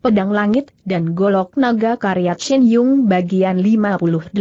Pedang Langit dan Golok Naga karya Chin Yung bagian 58.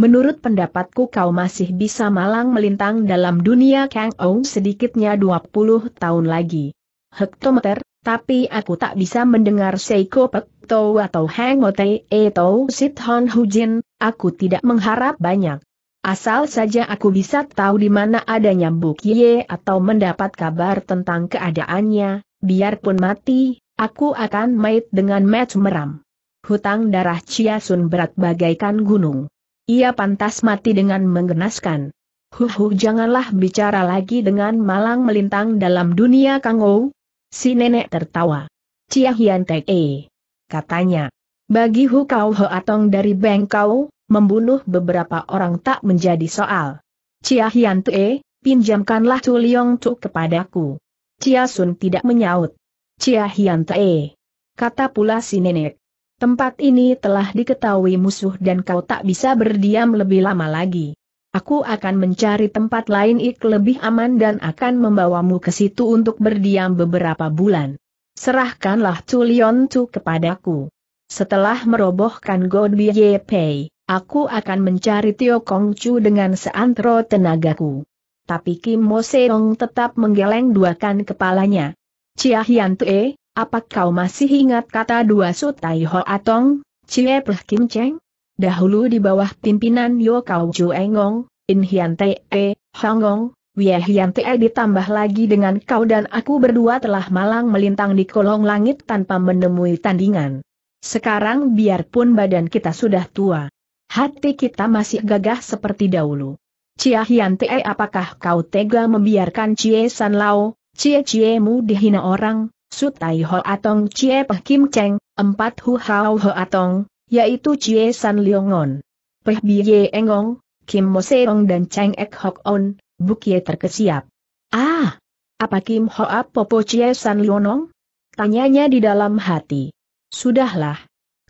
Menurut pendapatku kau masih bisa malang melintang dalam dunia Kang Ong sedikitnya 20 tahun lagi. Hektometer, tapi aku tak bisa mendengar Seiko Pek Tau atau Hang Motei e Tau Sit Hon Hujin, aku tidak mengharap banyak. Asal saja aku bisa tahu di mana adanya Ye atau mendapat kabar tentang keadaannya, biarpun mati, Aku akan mait dengan match meram. Hutang darah Chia Sun berat bagaikan gunung. Ia pantas mati dengan menggenaskan. Huhu janganlah bicara lagi dengan malang melintang dalam dunia kangou. Si nenek tertawa. Chia Hian Tek eh, Katanya. Bagi Hu Kau Ho Atong dari Bengkau, membunuh beberapa orang tak menjadi soal. Chia Hian Tue, eh, pinjamkanlah Tu Liong Tu kepadaku. Chia Sun tidak menyaut. Cia Hian Tae. Kata pula si nenek. Tempat ini telah diketahui musuh dan kau tak bisa berdiam lebih lama lagi. Aku akan mencari tempat lain ik lebih aman dan akan membawamu ke situ untuk berdiam beberapa bulan. Serahkanlah Tulion Tu kepadaku. Setelah merobohkan God Ye Pei, aku akan mencari Tio Kong Chu dengan seantero tenagaku. Tapi Kim Mo Seong tetap menggeleng duakan kepalanya. Cia Hian Tue, apakah kau masih ingat kata dua sutai ho atong, Cie Peh Kim Cheng? Dahulu di bawah pimpinan Yo Kau Ju Engong, In Hian Te, e, Hangong, Wie Hian Te e ditambah lagi dengan kau dan aku berdua telah malang melintang di kolong langit tanpa menemui tandingan. Sekarang biarpun badan kita sudah tua. Hati kita masih gagah seperti dahulu. Cia Hian Te e, apakah kau tega membiarkan Cie San Lao, cie Cie Mu dihina orang, sutai ho atong cie peh kim ceng, empat hu hao ho atong, yaitu cie san leongon. Peh biye engong, kim mo Seong dan ceng ek hok on, Bukie terkesiap. Ah! Apa kim hoa popo cie san leonong? Tanyanya di dalam hati. Sudahlah.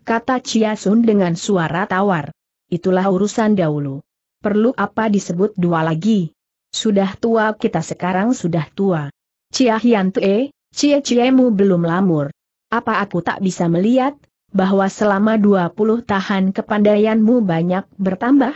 Kata cie Sun dengan suara tawar. Itulah urusan dahulu. Perlu apa disebut dua lagi? Sudah tua kita sekarang sudah tua. Cia Hian Tue, Cie Ciemu belum lamur. Apa aku tak bisa melihat, bahwa selama 20 tahan kepandaianmu banyak bertambah?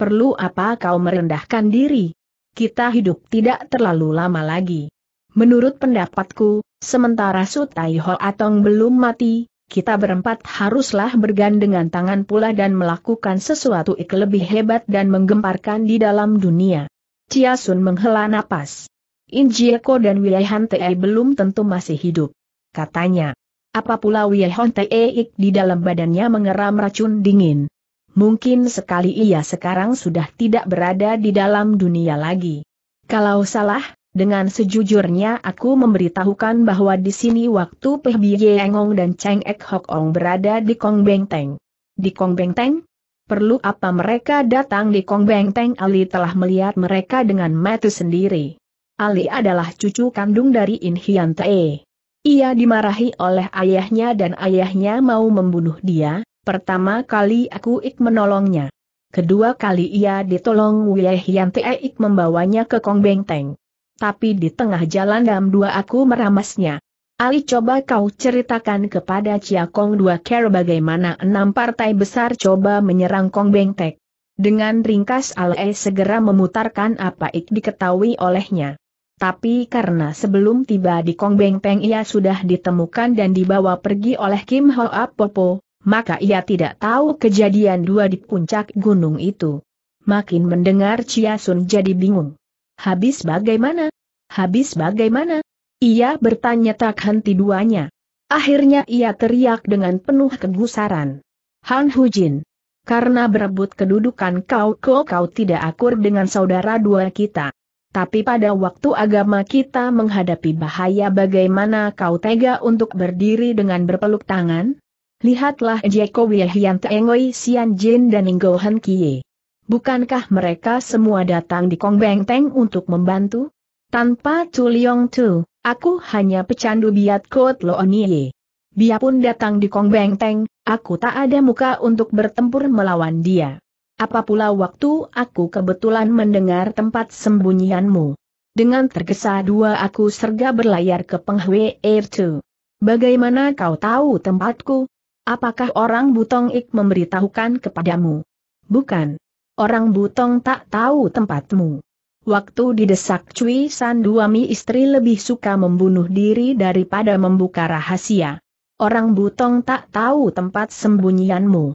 Perlu apa kau merendahkan diri? Kita hidup tidak terlalu lama lagi. Menurut pendapatku, sementara Sutai Ho Atong belum mati, kita berempat haruslah bergandengan tangan pula dan melakukan sesuatu ik lebih hebat dan menggemparkan di dalam dunia. Chia Sun menghela napas. Injieko dan Han Tei belum tentu masih hidup. Katanya. Apa pula Wilayhan Tei di dalam badannya mengeram racun dingin. Mungkin sekali ia sekarang sudah tidak berada di dalam dunia lagi. Kalau salah, dengan sejujurnya aku memberitahukan bahwa di sini waktu Peh Biengong dan Cheng Ek Hok Ong berada di Kong Bengteng. Di Kong Bengteng? Perlu apa mereka datang di Kong Bengteng Ali telah melihat mereka dengan mata sendiri. Ali adalah cucu kandung dari In Hian Tae. Ia dimarahi oleh ayahnya dan ayahnya mau membunuh dia, pertama kali aku ik menolongnya. Kedua kali ia ditolong Wei Hian Tae ik membawanya ke Kong Beng Teng. Tapi di tengah jalan dam dua aku meramasnya. Ali coba kau ceritakan kepada Chia Kong dua care bagaimana enam partai besar coba menyerang Kong Beng Teng. Dengan ringkas Ali e segera memutarkan apa ik diketahui olehnya tapi karena sebelum tiba di Kong Beng Peng ia sudah ditemukan dan dibawa pergi oleh Kim Ho Apopo, maka ia tidak tahu kejadian dua di puncak gunung itu. Makin mendengar Chia Sun jadi bingung. Habis bagaimana? Habis bagaimana? Ia bertanya tak henti duanya. Akhirnya ia teriak dengan penuh kegusaran. Han Hujin. Karena berebut kedudukan kau kau kau tidak akur dengan saudara dua kita. Tapi pada waktu agama kita menghadapi bahaya bagaimana kau tega untuk berdiri dengan berpeluk tangan? Lihatlah Jeko Wilhian Tengoi Sian Jin dan Inggo Han Kie. Bukankah mereka semua datang di Kong Beng Teng untuk membantu? Tanpa Tu Leong Tu, aku hanya pecandu biat Kot Lo Onie. Biapun datang di Kong Beng Teng, aku tak ada muka untuk bertempur melawan dia apa pula waktu aku kebetulan mendengar tempat sembunyianmu. Dengan tergesa dua aku serga berlayar ke penghwe Air 2. Bagaimana kau tahu tempatku? Apakah orang Butong Ik memberitahukan kepadamu? Bukan. Orang Butong tak tahu tempatmu. Waktu didesak Cui San Duami istri lebih suka membunuh diri daripada membuka rahasia. Orang Butong tak tahu tempat sembunyianmu.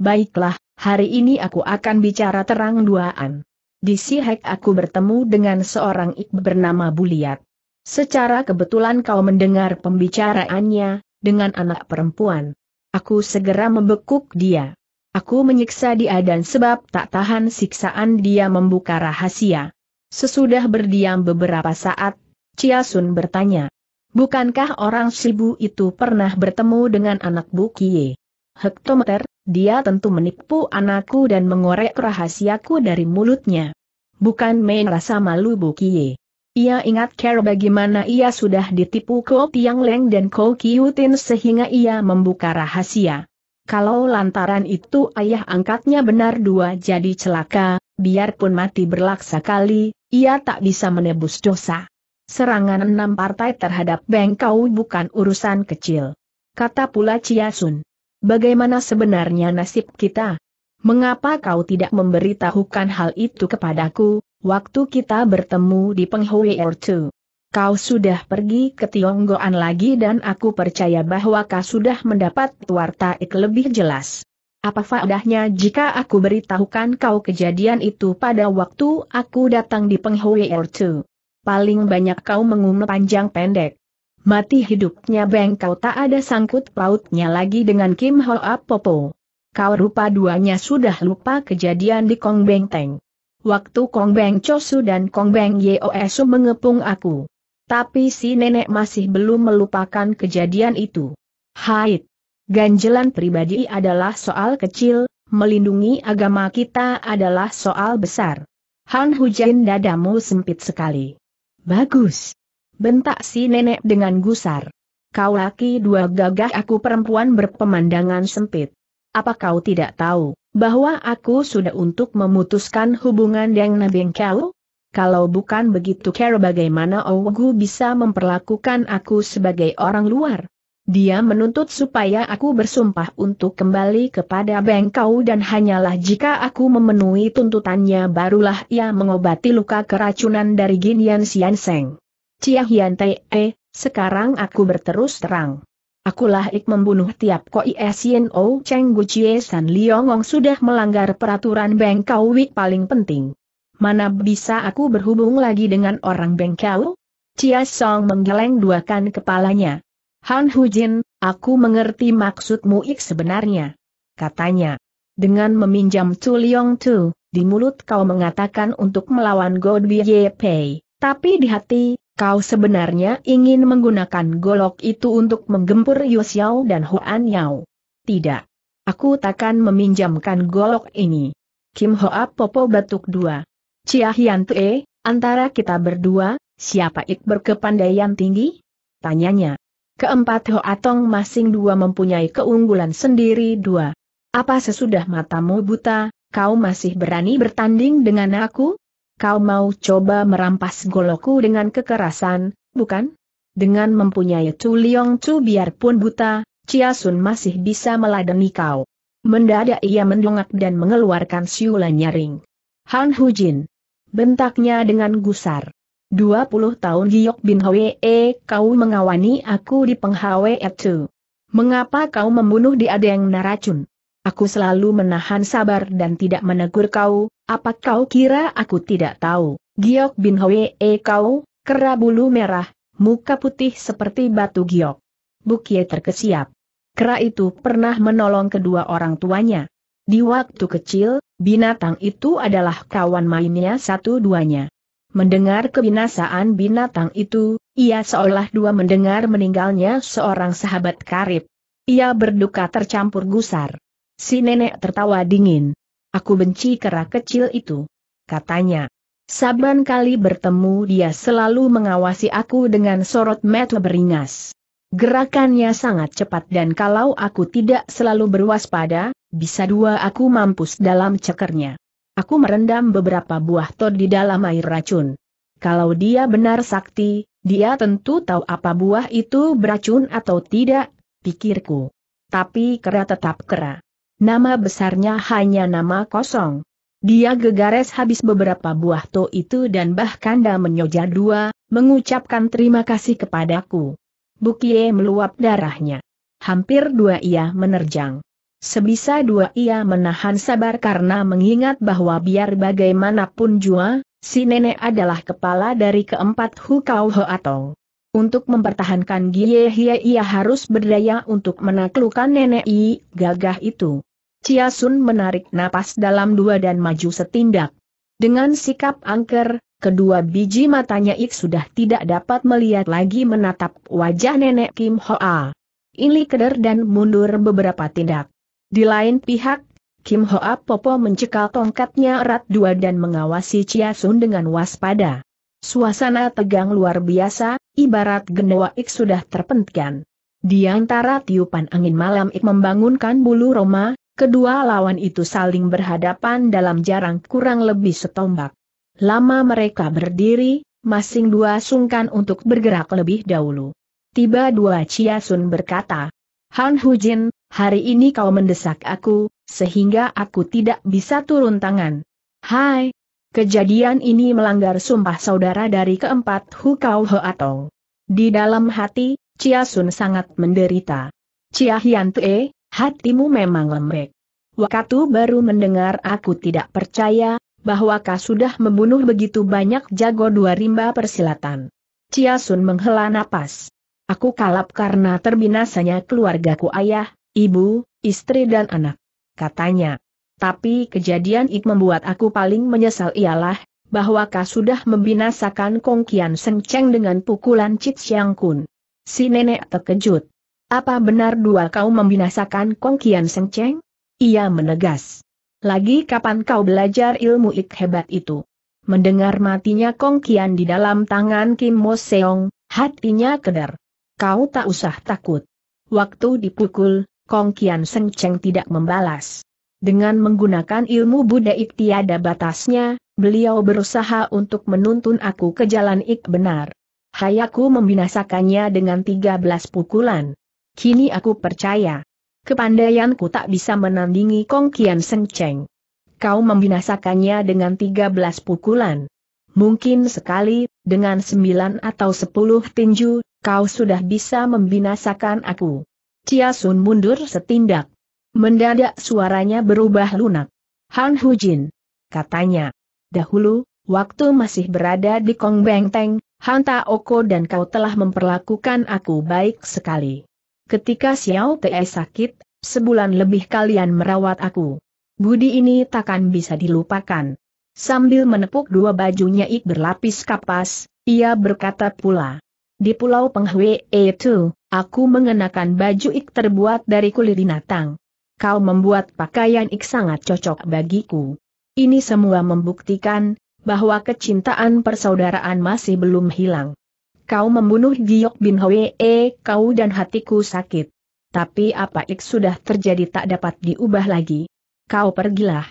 Baiklah, Hari ini aku akan bicara terang duaan. Di Sihek aku bertemu dengan seorang ik bernama Buliat. Secara kebetulan kau mendengar pembicaraannya, dengan anak perempuan. Aku segera membekuk dia. Aku menyiksa dia dan sebab tak tahan siksaan dia membuka rahasia. Sesudah berdiam beberapa saat, Chia Sun bertanya. Bukankah orang Sibu itu pernah bertemu dengan anak Bukie? Hektometer, dia tentu menipu anakku dan mengorek rahasiaku dari mulutnya. Bukan main rasa malu Bu Kie. Ia ingat Carol bagaimana ia sudah ditipu Ko Tiang Leng dan Ko Kiyutin sehingga ia membuka rahasia. Kalau lantaran itu ayah angkatnya benar dua jadi celaka, biarpun mati berlaksa kali, ia tak bisa menebus dosa. Serangan enam partai terhadap kau bukan urusan kecil. Kata pula Chia Sun. Bagaimana sebenarnya nasib kita? Mengapa kau tidak memberitahukan hal itu kepadaku, waktu kita bertemu di Penghui Ertu? Kau sudah pergi ke Tionggoan lagi dan aku percaya bahwa kau sudah mendapat wartaik lebih jelas. Apa faedahnya jika aku beritahukan kau kejadian itu pada waktu aku datang di Penghui Ertu? Paling banyak kau mengumum panjang pendek. Mati hidupnya Beng kau tak ada sangkut pautnya lagi dengan Kim Ho Apopo. Kau rupa duanya sudah lupa kejadian di Kong Beng Teng. Waktu Kong Beng Chosu dan Kong Beng Yeosu mengepung aku. Tapi si nenek masih belum melupakan kejadian itu. Haid. Ganjelan pribadi adalah soal kecil, melindungi agama kita adalah soal besar. Han Hujin dadamu sempit sekali. Bagus bentak si nenek dengan gusar. Kau laki dua gagah aku perempuan berpemandangan sempit. Apa kau tidak tahu, bahwa aku sudah untuk memutuskan hubungan dengan Bengkau? Kalau bukan begitu care bagaimana Ogu bisa memperlakukan aku sebagai orang luar? Dia menuntut supaya aku bersumpah untuk kembali kepada Bengkau dan hanyalah jika aku memenuhi tuntutannya barulah ia mengobati luka keracunan dari Ginian Sianseng. Cia Hian Te, sekarang aku berterus terang. Akulah ik membunuh tiap koi e Sien O Cheng Chie San Liongong sudah melanggar peraturan kau. Wik paling penting. Mana bisa aku berhubung lagi dengan orang Bengkau? Cia Song menggeleng duakan kepalanya. Han Hu Jin, aku mengerti maksudmu ik sebenarnya. Katanya, dengan meminjam Tu Liong Tu, di mulut kau mengatakan untuk melawan God Ye Pei, tapi di hati, Kau sebenarnya ingin menggunakan golok itu untuk menggempur Yusiao dan Huan Yao. Tidak. Aku takkan meminjamkan golok ini. Kim Hoa Popo batuk dua. Chia Hian Tue, antara kita berdua, siapa ik berkepandaian tinggi? Tanyanya. Keempat Hoa Tong masing dua mempunyai keunggulan sendiri dua. Apa sesudah matamu buta, kau masih berani bertanding dengan aku? Kau mau coba merampas goloku dengan kekerasan, bukan? Dengan mempunyai Chu Liong Chu biarpun buta, Chia Sun masih bisa meladeni kau. Mendadak ia mendongak dan mengeluarkan siulan nyaring. Han Hu Jin, Bentaknya dengan gusar. 20 tahun Giyok bin Hwee kau mengawani aku di Penghawe itu. Mengapa kau membunuh di Adeng Naracun? Aku selalu menahan sabar dan tidak menegur kau, apa kau kira aku tidak tahu? Giok bin Hwee eh, kau, kera bulu merah, muka putih seperti batu giok. Bukie terkesiap. Kera itu pernah menolong kedua orang tuanya. Di waktu kecil, binatang itu adalah kawan mainnya satu-duanya. Mendengar kebinasaan binatang itu, ia seolah dua mendengar meninggalnya seorang sahabat karib. Ia berduka tercampur gusar. Si nenek tertawa dingin. Aku benci kera kecil itu. Katanya. Saban kali bertemu dia selalu mengawasi aku dengan sorot mata beringas. Gerakannya sangat cepat dan kalau aku tidak selalu berwaspada, bisa dua aku mampus dalam cekernya. Aku merendam beberapa buah tod di dalam air racun. Kalau dia benar sakti, dia tentu tahu apa buah itu beracun atau tidak, pikirku. Tapi kera tetap kera. Nama besarnya hanya nama kosong. Dia gegares habis beberapa buah to itu dan bahkan dah menyoja dua, mengucapkan terima kasih kepadaku. Bukie meluap darahnya. Hampir dua ia menerjang. Sebisa dua ia menahan sabar karena mengingat bahwa biar bagaimanapun jua, si nenek adalah kepala dari keempat Hukau atau. Untuk mempertahankan Gie Hie ia harus berdaya untuk menaklukkan nenek I gagah itu. Chia Sun menarik napas dalam dua dan maju setindak. Dengan sikap angker, kedua biji matanya Ik sudah tidak dapat melihat lagi menatap wajah nenek Kim Hoa. Ini keder dan mundur beberapa tindak. Di lain pihak, Kim Hoa Popo mencekal tongkatnya erat dua dan mengawasi Chia Sun dengan waspada. Suasana tegang luar biasa, ibarat gendewa Ik sudah terpentkan. Di antara tiupan angin malam Ik membangunkan bulu Roma, Kedua lawan itu saling berhadapan dalam jarang kurang lebih setombak. Lama mereka berdiri, masing dua sungkan untuk bergerak lebih dahulu. Tiba dua Chia Sun berkata, Han Hujin, hari ini kau mendesak aku, sehingga aku tidak bisa turun tangan. Hai! Kejadian ini melanggar sumpah saudara dari keempat Hukau Hoatong. Di dalam hati, Chia Sun sangat menderita. Chia Hian Tue, Hatimu memang lembek. Wakatu baru mendengar aku tidak percaya, bahwa kau sudah membunuh begitu banyak jago dua rimba persilatan. Chia Sun menghela napas. Aku kalap karena terbinasanya keluargaku ayah, ibu, istri dan anak. Katanya. Tapi kejadian itu membuat aku paling menyesal ialah, bahwa kau sudah membinasakan Kong Kian Seng Cheng dengan pukulan Cit Siang Kun. Si nenek terkejut. Apa benar dua kau membinasakan Kong Kian Seng Cheng? Ia menegas. Lagi kapan kau belajar ilmu ik hebat itu? Mendengar matinya Kong Kian di dalam tangan Kim Mo Seong, hatinya keder. Kau tak usah takut. Waktu dipukul, Kong Kian Seng Cheng tidak membalas. Dengan menggunakan ilmu Buddha ik tiada batasnya, beliau berusaha untuk menuntun aku ke jalan ik benar. Hayaku membinasakannya dengan 13 pukulan. Kini aku percaya. Kepandaianku tak bisa menandingi Kong Kian Seng Cheng. Kau membinasakannya dengan 13 pukulan. Mungkin sekali, dengan 9 atau 10 tinju, kau sudah bisa membinasakan aku. Chia Sun mundur setindak. Mendadak suaranya berubah lunak. Han Hu Jin, Katanya. Dahulu, waktu masih berada di Kong Beng Teng, Han Oko dan kau telah memperlakukan aku baik sekali. Ketika Xiao Te sakit, sebulan lebih kalian merawat aku. Budi ini takkan bisa dilupakan. Sambil menepuk dua bajunya ik berlapis kapas, ia berkata pula. Di pulau Penghwe itu, eh, aku mengenakan baju ik terbuat dari kulit binatang. Kau membuat pakaian ik sangat cocok bagiku. Ini semua membuktikan, bahwa kecintaan persaudaraan masih belum hilang kau membunuh Giok Bin Hwee, eh, kau dan hatiku sakit. Tapi apa ik sudah terjadi tak dapat diubah lagi. Kau pergilah.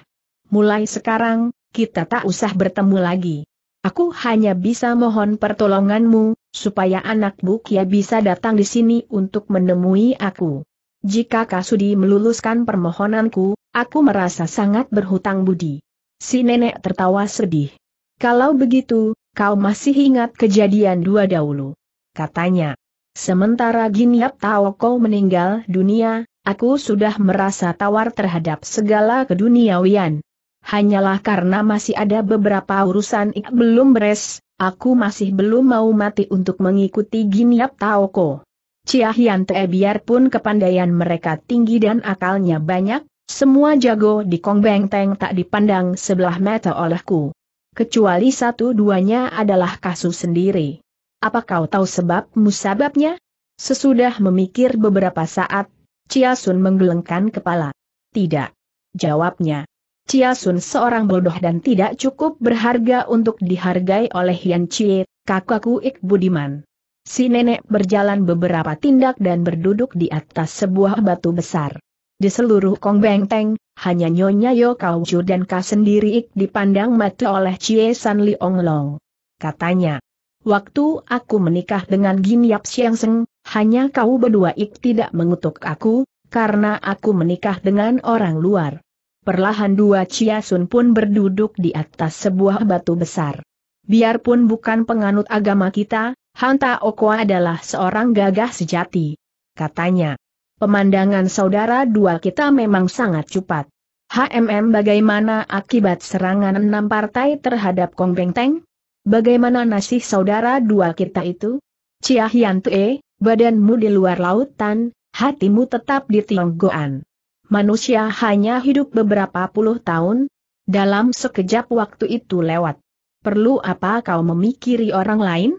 Mulai sekarang, kita tak usah bertemu lagi. Aku hanya bisa mohon pertolonganmu, supaya anak Bukia bisa datang di sini untuk menemui aku. Jika Kasudi meluluskan permohonanku, aku merasa sangat berhutang budi. Si nenek tertawa sedih. Kalau begitu, kau masih ingat kejadian dua dahulu. Katanya, sementara Giniap Tao kau meninggal dunia, aku sudah merasa tawar terhadap segala keduniawian. Hanyalah karena masih ada beberapa urusan ik belum beres, aku masih belum mau mati untuk mengikuti Giniap Taoko. Ciahian Te biarpun kepandaian mereka tinggi dan akalnya banyak, semua jago di Kong Beng Teng tak dipandang sebelah mata olehku kecuali satu-duanya adalah kasus sendiri. Apa kau tahu sebab musababnya? Sesudah memikir beberapa saat, Chia Sun menggelengkan kepala. Tidak. Jawabnya. Chia Sun seorang bodoh dan tidak cukup berharga untuk dihargai oleh Yan Chie, kakakku Ik Budiman. Si nenek berjalan beberapa tindak dan berduduk di atas sebuah batu besar. Di seluruh Kong Beng Teng, hanya Nyonya Yo kau Kauju dan Ka sendiri ik dipandang mata oleh Chie San Ong Long. Katanya, waktu aku menikah dengan Gin Yap Siang Seng, hanya kau berdua ik tidak mengutuk aku, karena aku menikah dengan orang luar. Perlahan dua Chia Sun pun berduduk di atas sebuah batu besar. Biarpun bukan penganut agama kita, Hanta Oko adalah seorang gagah sejati. Katanya, Pemandangan saudara dua kita memang sangat cepat. HMM bagaimana akibat serangan enam partai terhadap Kong Beng Teng? Bagaimana nasib saudara dua kita itu? Cia Hian Tue, badanmu di luar lautan, hatimu tetap di Tionggoan. Manusia hanya hidup beberapa puluh tahun, dalam sekejap waktu itu lewat. Perlu apa kau memikiri orang lain?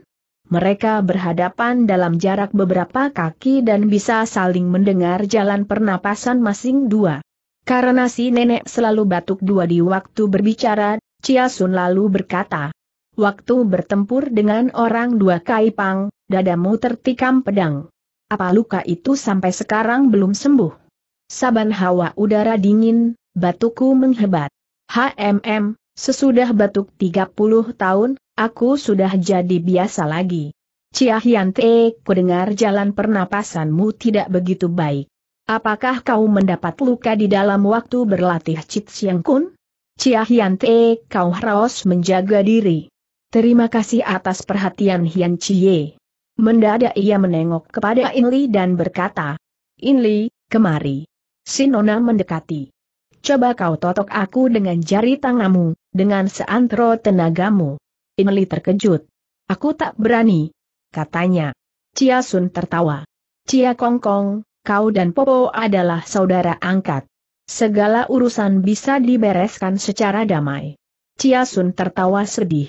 Mereka berhadapan dalam jarak beberapa kaki dan bisa saling mendengar jalan pernapasan masing dua. Karena si nenek selalu batuk dua di waktu berbicara, Chia Sun lalu berkata, Waktu bertempur dengan orang dua kaipang, dadamu tertikam pedang. Apa luka itu sampai sekarang belum sembuh? Saban hawa udara dingin, batuku menghebat. HMM, sesudah batuk 30 tahun, Aku sudah jadi biasa lagi. Cia Hian Te, kudengar jalan pernapasanmu tidak begitu baik. Apakah kau mendapat luka di dalam waktu berlatih Cit Siang Kun? Cia Hian Te, kau harus menjaga diri. Terima kasih atas perhatian Hian Cie. Mendadak ia menengok kepada Inli dan berkata, Inli, kemari. Sinona mendekati. Coba kau totok aku dengan jari tanganmu, dengan seantero tenagamu. Inli terkejut. Aku tak berani, katanya. Cia Sun tertawa. Cia Kong Kong, kau dan Popo adalah saudara angkat. Segala urusan bisa dibereskan secara damai. Cia Sun tertawa sedih.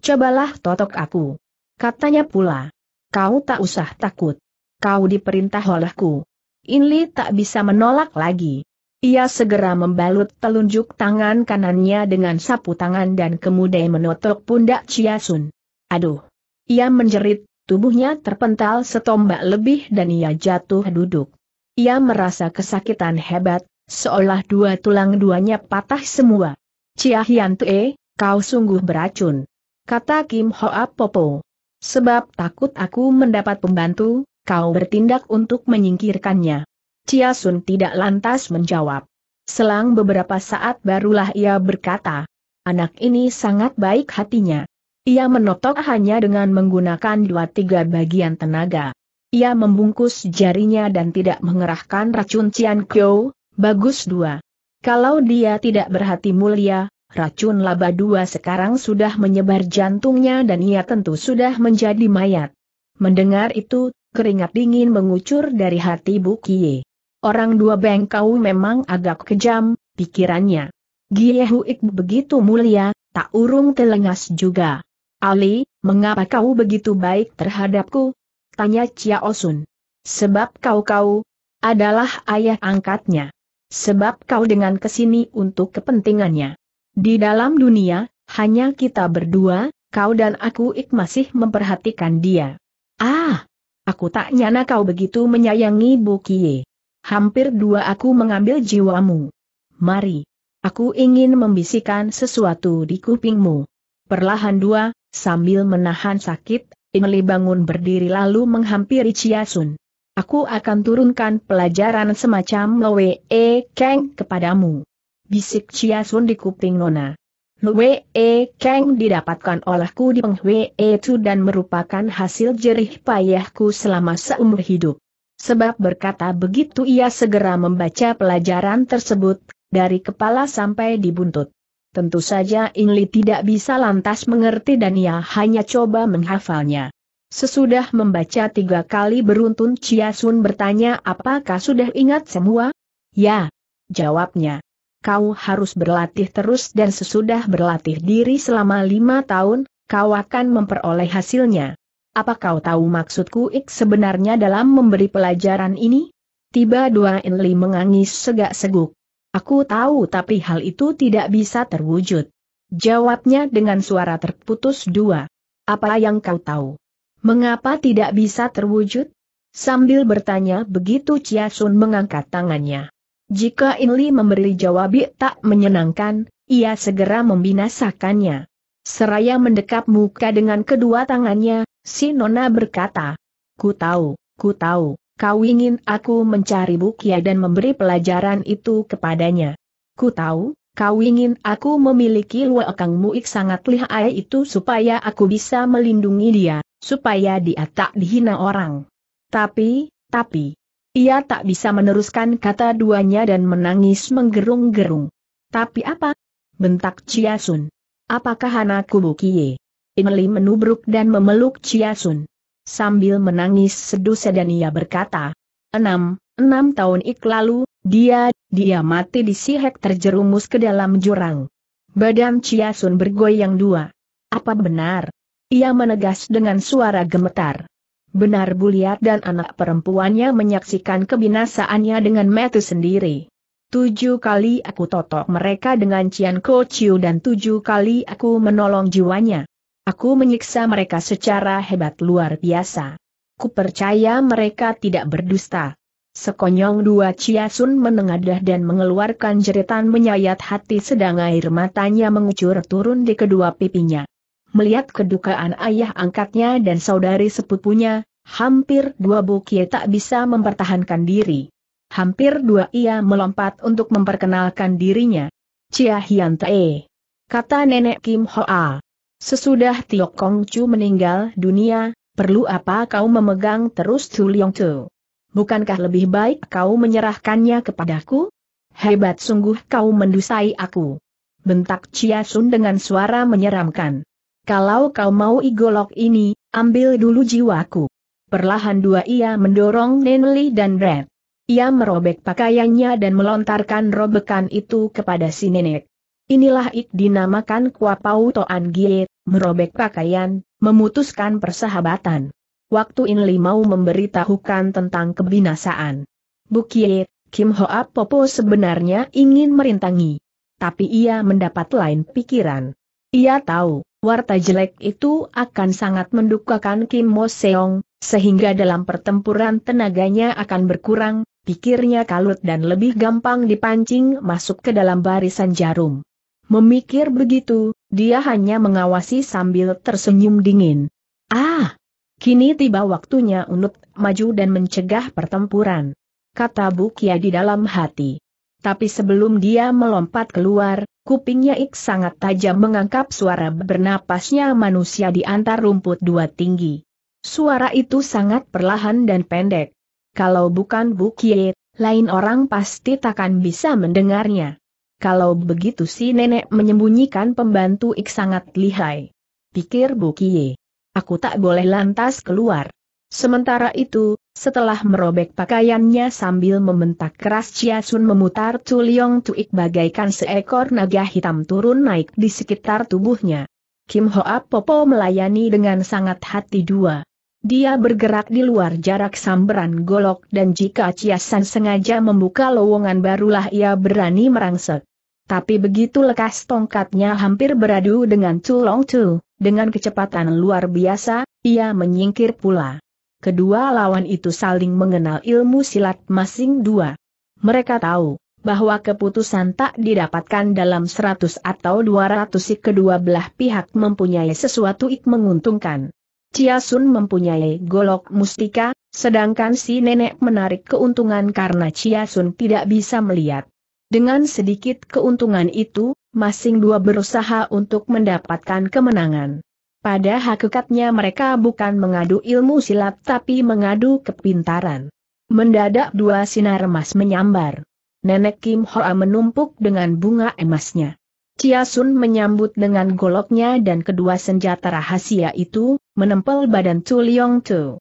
Cobalah totok aku. Katanya pula. Kau tak usah takut. Kau diperintah olehku. Inli tak bisa menolak lagi. Ia segera membalut telunjuk tangan kanannya dengan sapu tangan dan kemudian menotok pundak Sun. Aduh! Ia menjerit, tubuhnya terpental setombak lebih dan ia jatuh duduk. Ia merasa kesakitan hebat, seolah dua tulang duanya patah semua. Chia Hian Tue, kau sungguh beracun. Kata Kim Hoa Popo. Sebab takut aku mendapat pembantu, kau bertindak untuk menyingkirkannya. Chia Sun tidak lantas menjawab. Selang beberapa saat barulah ia berkata, anak ini sangat baik hatinya. Ia menotok hanya dengan menggunakan dua tiga bagian tenaga. Ia membungkus jarinya dan tidak mengerahkan racun Cian Kyo, bagus dua. Kalau dia tidak berhati mulia, racun laba dua sekarang sudah menyebar jantungnya dan ia tentu sudah menjadi mayat. Mendengar itu, keringat dingin mengucur dari hati Bu Kie. Orang dua bengkau memang agak kejam, pikirannya. Giehu Ik begitu mulia, tak urung telengas juga. Ali, mengapa kau begitu baik terhadapku? Tanya Chia Osun. Sebab kau-kau adalah ayah angkatnya. Sebab kau dengan kesini untuk kepentingannya. Di dalam dunia, hanya kita berdua, kau dan aku Ik masih memperhatikan dia. Ah! Aku tak nyana kau begitu menyayangi Bu Kie hampir dua aku mengambil jiwamu. Mari. Aku ingin membisikkan sesuatu di kupingmu. Perlahan dua, sambil menahan sakit, Inli bangun berdiri lalu menghampiri Chiasun. Aku akan turunkan pelajaran semacam Lwe E Kang kepadamu. Bisik Chiasun di kuping Nona. Lwe E Kang didapatkan olehku di Peng Hwe E dan merupakan hasil jerih payahku selama seumur hidup sebab berkata begitu ia segera membaca pelajaran tersebut, dari kepala sampai di buntut. Tentu saja Inli tidak bisa lantas mengerti dan ia hanya coba menghafalnya. Sesudah membaca tiga kali beruntun Chia Sun bertanya apakah sudah ingat semua? Ya, jawabnya. Kau harus berlatih terus dan sesudah berlatih diri selama lima tahun, kau akan memperoleh hasilnya. Apa kau tahu maksudku ik sebenarnya dalam memberi pelajaran ini? Tiba dua Enli mengangis segak-seguk. Aku tahu tapi hal itu tidak bisa terwujud. Jawabnya dengan suara terputus dua. Apa yang kau tahu? Mengapa tidak bisa terwujud? Sambil bertanya begitu Chia Sun mengangkat tangannya. Jika Inli memberi jawab tak menyenangkan, ia segera membinasakannya. Seraya mendekap muka dengan kedua tangannya, Si Nona berkata, Ku tahu, ku tahu, kau ingin aku mencari Bukia dan memberi pelajaran itu kepadanya. Ku tahu, kau ingin aku memiliki luakang muik sangat lihai itu supaya aku bisa melindungi dia, supaya dia tak dihina orang. Tapi, tapi, ia tak bisa meneruskan kata duanya dan menangis menggerung-gerung. Tapi apa? Bentak Sun. Apakah anakku Bukie? Imeli menubruk dan memeluk Chia Sun, Sambil menangis sedu dan ia berkata, Enam, enam tahun ik lalu, dia, dia mati di sihek terjerumus ke dalam jurang. Badan Chia Sun bergoyang dua. Apa benar? Ia menegas dengan suara gemetar. Benar Buliat dan anak perempuannya menyaksikan kebinasaannya dengan metu sendiri. Tujuh kali aku totok mereka dengan Cian Ko Chiu dan tujuh kali aku menolong jiwanya. Aku menyiksa mereka secara hebat luar biasa. Ku percaya mereka tidak berdusta. Sekonyong dua Ciasun menengadah dan mengeluarkan jeritan menyayat hati sedang air matanya mengucur turun di kedua pipinya. Melihat kedukaan ayah angkatnya dan saudari sepupunya, hampir dua bukie tak bisa mempertahankan diri. Hampir dua ia melompat untuk memperkenalkan dirinya. Chia Hian Tae. Kata nenek Kim Hoa. Sesudah Tio Kong Chu meninggal dunia, perlu apa kau memegang terus Tu Liong Tu? Bukankah lebih baik kau menyerahkannya kepadaku? Hebat sungguh kau mendusai aku. Bentak Chia Sun dengan suara menyeramkan. Kalau kau mau igolok ini, ambil dulu jiwaku. Perlahan dua ia mendorong Nenli dan Brad. Ia merobek pakaiannya dan melontarkan robekan itu kepada si nenek. Inilah ik dinamakan Kuapau Toan Gie, merobek pakaian, memutuskan persahabatan. Waktu Li mau memberitahukan tentang kebinasaan. Bukie, Kim Hoa Popo sebenarnya ingin merintangi. Tapi ia mendapat lain pikiran. Ia tahu, warta jelek itu akan sangat mendukakan Kim Mo Seong, sehingga dalam pertempuran tenaganya akan berkurang, pikirnya kalut dan lebih gampang dipancing masuk ke dalam barisan jarum. Memikir begitu, dia hanya mengawasi sambil tersenyum dingin. Ah! Kini tiba waktunya Unut maju dan mencegah pertempuran. Kata Bukia di dalam hati. Tapi sebelum dia melompat keluar, kupingnya Ik sangat tajam mengangkap suara bernapasnya manusia di antar rumput dua tinggi. Suara itu sangat perlahan dan pendek. Kalau bukan Bukie, lain orang pasti takkan bisa mendengarnya kalau begitu si nenek menyembunyikan pembantu ik sangat lihai. Pikir Bukie. Aku tak boleh lantas keluar. Sementara itu, setelah merobek pakaiannya sambil membentak keras Chia Sun memutar tu ik bagaikan seekor naga hitam turun naik di sekitar tubuhnya. Kim Hoa Popo melayani dengan sangat hati dua. Dia bergerak di luar jarak samberan golok dan jika Ciasan sengaja membuka lowongan barulah ia berani merangsek. Tapi begitu lekas tongkatnya hampir beradu dengan Chu Long Chu, dengan kecepatan luar biasa, ia menyingkir pula. Kedua lawan itu saling mengenal ilmu silat masing dua. Mereka tahu bahwa keputusan tak didapatkan dalam seratus atau 200 si kedua belah pihak mempunyai sesuatu ik menguntungkan. Chia Sun mempunyai golok mustika, sedangkan si nenek menarik keuntungan karena Chia Sun tidak bisa melihat. Dengan sedikit keuntungan itu, masing dua berusaha untuk mendapatkan kemenangan. Pada hakikatnya mereka bukan mengadu ilmu silat tapi mengadu kepintaran. Mendadak dua sinar emas menyambar. Nenek Kim Hoa menumpuk dengan bunga emasnya. Chia Sun menyambut dengan goloknya dan kedua senjata rahasia itu, menempel badan Chu Liong Tu.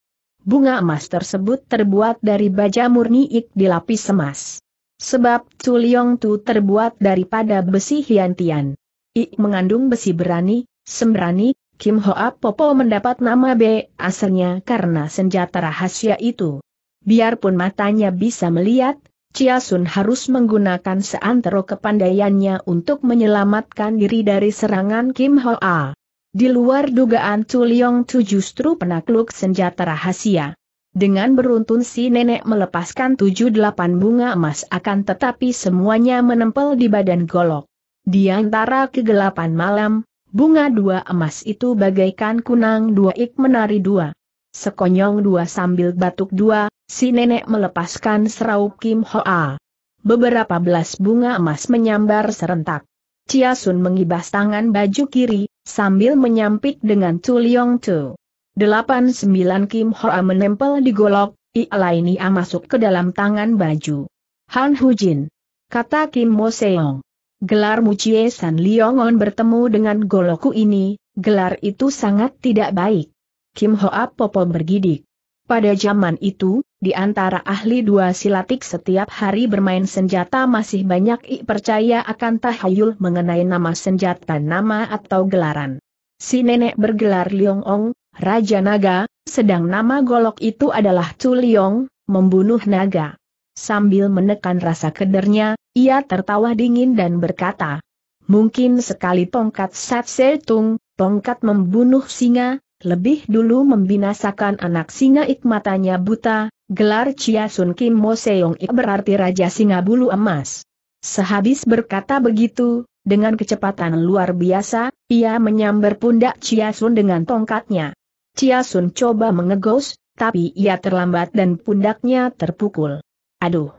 Bunga emas tersebut terbuat dari baja murni ik dilapis emas. Sebab Chu Liong Tu terbuat daripada besi hiantian. Ik mengandung besi berani, sembrani, Kim Hoa Popo mendapat nama B asalnya karena senjata rahasia itu. Biarpun matanya bisa melihat, Chia Sun harus menggunakan seantero kepandaiannya untuk menyelamatkan diri dari serangan Kim Hoa. Di luar dugaan Chu Liong Chu justru penakluk senjata rahasia. Dengan beruntun si nenek melepaskan tujuh delapan bunga emas akan tetapi semuanya menempel di badan golok. Di antara kegelapan malam, bunga dua emas itu bagaikan kunang dua ik menari dua. Sekonyong dua sambil batuk dua, si nenek melepaskan seraup Kim Hoa. Beberapa belas bunga emas menyambar serentak. Chia Sun mengibas tangan baju kiri, sambil menyampik dengan Chu Leong Tu. Delapan sembilan Kim Hoa menempel di golok, lainnya masuk ke dalam tangan baju. Han Hujin. Kata Kim Mo Seong. Gelar Mu Chie San On bertemu dengan goloku ini, gelar itu sangat tidak baik. Kim Hoa Popo bergidik. Pada zaman itu, di antara ahli dua silatik setiap hari bermain senjata masih banyak i percaya akan tahayul mengenai nama senjata nama atau gelaran. Si nenek bergelar Liong Ong, Raja Naga, sedang nama golok itu adalah Chu Liong, membunuh naga. Sambil menekan rasa kedernya, ia tertawa dingin dan berkata, Mungkin sekali tongkat Se Tung, tongkat membunuh singa, lebih dulu membinasakan anak singa ik matanya buta, gelar Chia Sun Kim Mo Seong Ik berarti Raja Singa Bulu Emas. Sehabis berkata begitu, dengan kecepatan luar biasa, ia menyambar pundak Chia Sun dengan tongkatnya. Chia Sun coba mengegos, tapi ia terlambat dan pundaknya terpukul. Aduh!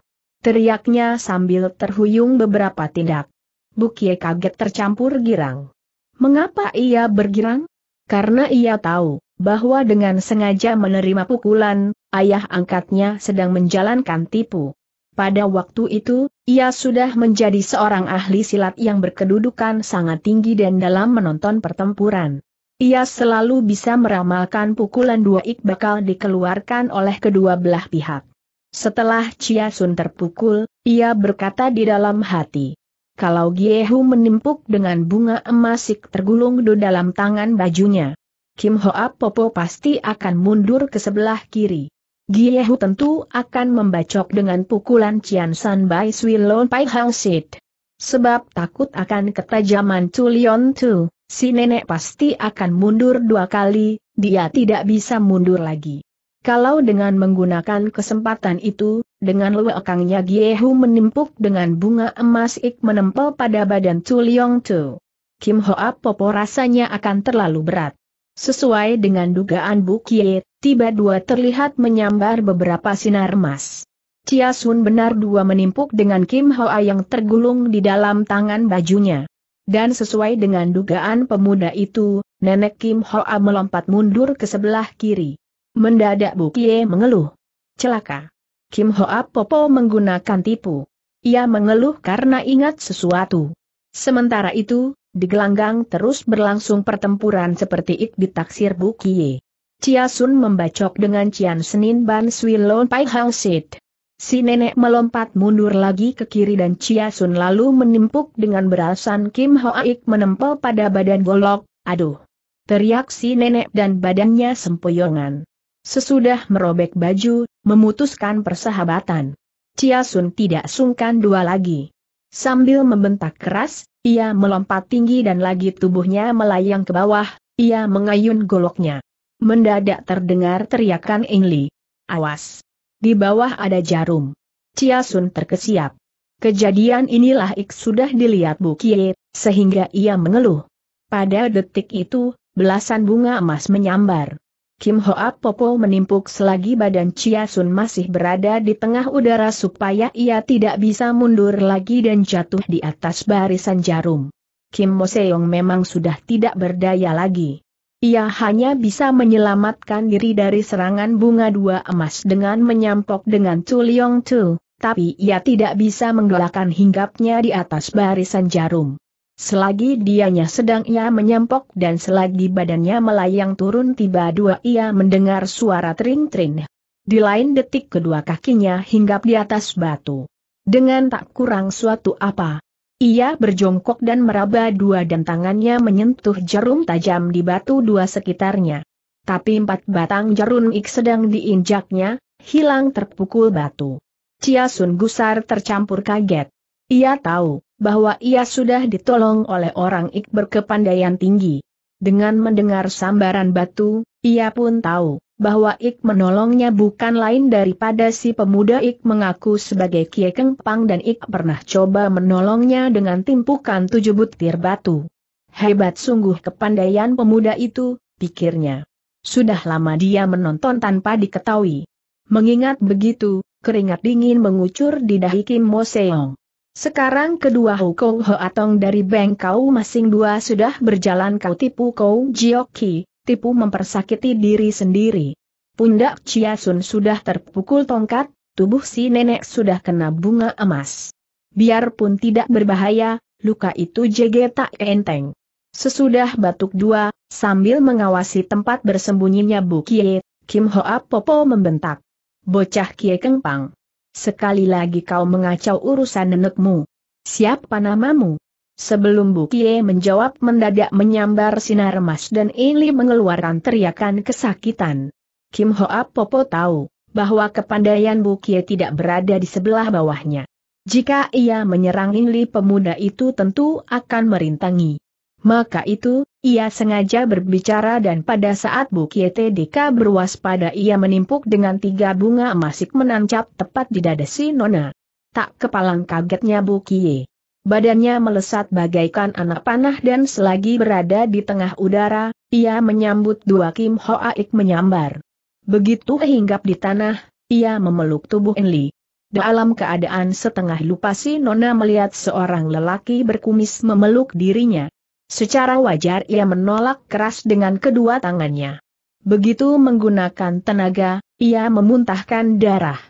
Teriaknya sambil terhuyung beberapa tindak. Bukie kaget tercampur girang. Mengapa ia bergirang? Karena ia tahu, bahwa dengan sengaja menerima pukulan, ayah angkatnya sedang menjalankan tipu. Pada waktu itu, ia sudah menjadi seorang ahli silat yang berkedudukan sangat tinggi dan dalam menonton pertempuran. Ia selalu bisa meramalkan pukulan dua ik bakal dikeluarkan oleh kedua belah pihak. Setelah Chia Sun terpukul, ia berkata di dalam hati, kalau Giehu menimpuk dengan bunga emasik tergulung do dalam tangan bajunya. Kim Hoa Popo pasti akan mundur ke sebelah kiri. Giehu tentu akan membacok dengan pukulan Cian San Bai Sui Lon Pai Hang Sit. Sebab takut akan ketajaman Tulion Tu, si nenek pasti akan mundur dua kali, dia tidak bisa mundur lagi. Kalau dengan menggunakan kesempatan itu, dengan luakangnya Giehu menimpuk dengan bunga emas ik menempel pada badan Chu Leong Tu. Kim Hoa Popo rasanya akan terlalu berat. Sesuai dengan dugaan Bu Kie, tiba dua terlihat menyambar beberapa sinar emas. Chia Sun benar dua menimpuk dengan Kim Hoa yang tergulung di dalam tangan bajunya. Dan sesuai dengan dugaan pemuda itu, nenek Kim Hoa melompat mundur ke sebelah kiri. Mendadak Bu Kie mengeluh. Celaka. Kim Hoa Popo menggunakan tipu. Ia mengeluh karena ingat sesuatu. Sementara itu, di gelanggang terus berlangsung pertempuran seperti ik ditaksir Bukie. Chia Sun membacok dengan Cian Senin Ban Sui Lon Pai Hao Sit. Si nenek melompat mundur lagi ke kiri dan Chia Sun lalu menimpuk dengan berasan Kim Hoa Ik menempel pada badan golok, aduh. Teriak si nenek dan badannya sempoyongan. Sesudah merobek baju, memutuskan persahabatan. Chia Sun tidak sungkan dua lagi. Sambil membentak keras, ia melompat tinggi dan lagi tubuhnya melayang ke bawah, ia mengayun goloknya. Mendadak terdengar teriakan Li, Awas! Di bawah ada jarum. Chia Sun terkesiap. Kejadian inilah Ik sudah dilihat Bu Kie, sehingga ia mengeluh. Pada detik itu, belasan bunga emas menyambar. Kim Hoa Popo menimpuk selagi badan Chia Sun masih berada di tengah udara supaya ia tidak bisa mundur lagi dan jatuh di atas barisan jarum. Kim Mo Seong memang sudah tidak berdaya lagi. Ia hanya bisa menyelamatkan diri dari serangan bunga dua emas dengan menyampok dengan Chu Leong Chu, tapi ia tidak bisa menggelakkan hinggapnya di atas barisan jarum. Selagi dianya sedang ia menyempok dan selagi badannya melayang turun tiba dua ia mendengar suara tering-tering. Di lain detik kedua kakinya hinggap di atas batu. Dengan tak kurang suatu apa. Ia berjongkok dan meraba dua dan tangannya menyentuh jarum tajam di batu dua sekitarnya. Tapi empat batang jarum ik sedang diinjaknya, hilang terpukul batu. Chia Sun Gusar tercampur kaget. Ia tahu bahwa ia sudah ditolong oleh orang ik berkepandaian tinggi. Dengan mendengar sambaran batu, ia pun tahu bahwa Ik menolongnya bukan lain daripada si pemuda Ik mengaku sebagai Kie Keng Pang dan Ik pernah coba menolongnya dengan timpukan tujuh butir batu. Hebat sungguh kepandaian pemuda itu, pikirnya. Sudah lama dia menonton tanpa diketahui. Mengingat begitu, keringat dingin mengucur di dahi Kim Mo Seong. Sekarang kedua Hukong Hoatong dari Bengkau Masing Dua sudah berjalan kau tipu kau Jioki, tipu mempersakiti diri sendiri. Pundak Chia Sun sudah terpukul tongkat, tubuh si nenek sudah kena bunga emas. Biarpun tidak berbahaya, luka itu jege tak enteng. Sesudah batuk dua, sambil mengawasi tempat bersembunyinya Bu Kie, Kim Hoa Popo membentak. Bocah Kie Kengpang. Sekali lagi kau mengacau urusan nenekmu. Siapa namamu? Sebelum Bukie menjawab mendadak menyambar sinar emas dan Eli mengeluarkan teriakan kesakitan. Kim Hoa Popo tahu bahwa kepandaian Bukie tidak berada di sebelah bawahnya. Jika ia menyerang Inli pemuda itu tentu akan merintangi. Maka itu, ia sengaja berbicara dan pada saat Bukiete Dika berwaspada ia menimpuk dengan tiga bunga emasik menancap tepat di dada si Nona. Tak kepalang kagetnya Bukie. Badannya melesat bagaikan anak panah dan selagi berada di tengah udara, ia menyambut dua Kim Hoaik menyambar. Begitu hinggap di tanah, ia memeluk tubuh Enli. Dalam keadaan setengah lupa si Nona melihat seorang lelaki berkumis memeluk dirinya. Secara wajar ia menolak keras dengan kedua tangannya. Begitu menggunakan tenaga, ia memuntahkan darah.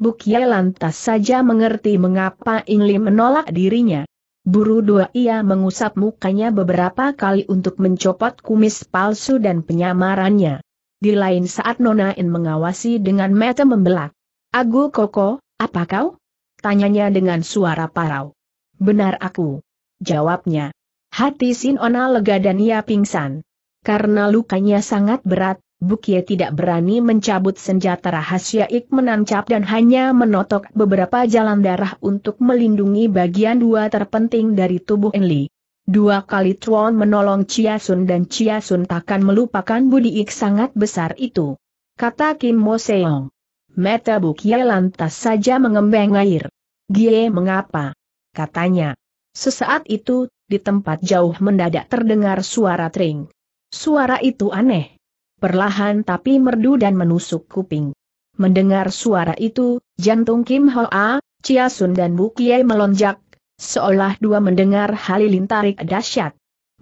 Bukia lantas saja mengerti mengapa Ingli menolak dirinya. Buru dua ia mengusap mukanya beberapa kali untuk mencopot kumis palsu dan penyamarannya. Di lain saat Nona In mengawasi dengan mata membelak. Agu Koko, apa kau? Tanyanya dengan suara parau. Benar aku. Jawabnya. Hati Sinona lega dan ia pingsan. Karena lukanya sangat berat, Bukie tidak berani mencabut senjata rahasia Ik menancap dan hanya menotok beberapa jalan darah untuk melindungi bagian dua terpenting dari tubuh Enli. Dua kali Tuan menolong Chia Sun dan Chia Sun takkan melupakan budi Ik sangat besar itu. Kata Kim Mo Seong. Meta Bukie lantas saja mengembeng air. Gie mengapa? Katanya. Sesaat itu di tempat jauh mendadak terdengar suara tring. Suara itu aneh. Perlahan tapi merdu dan menusuk kuping. Mendengar suara itu, jantung Kim Hoa, Chia Sun dan Bu Kiai melonjak, seolah dua mendengar halilintarik dahsyat.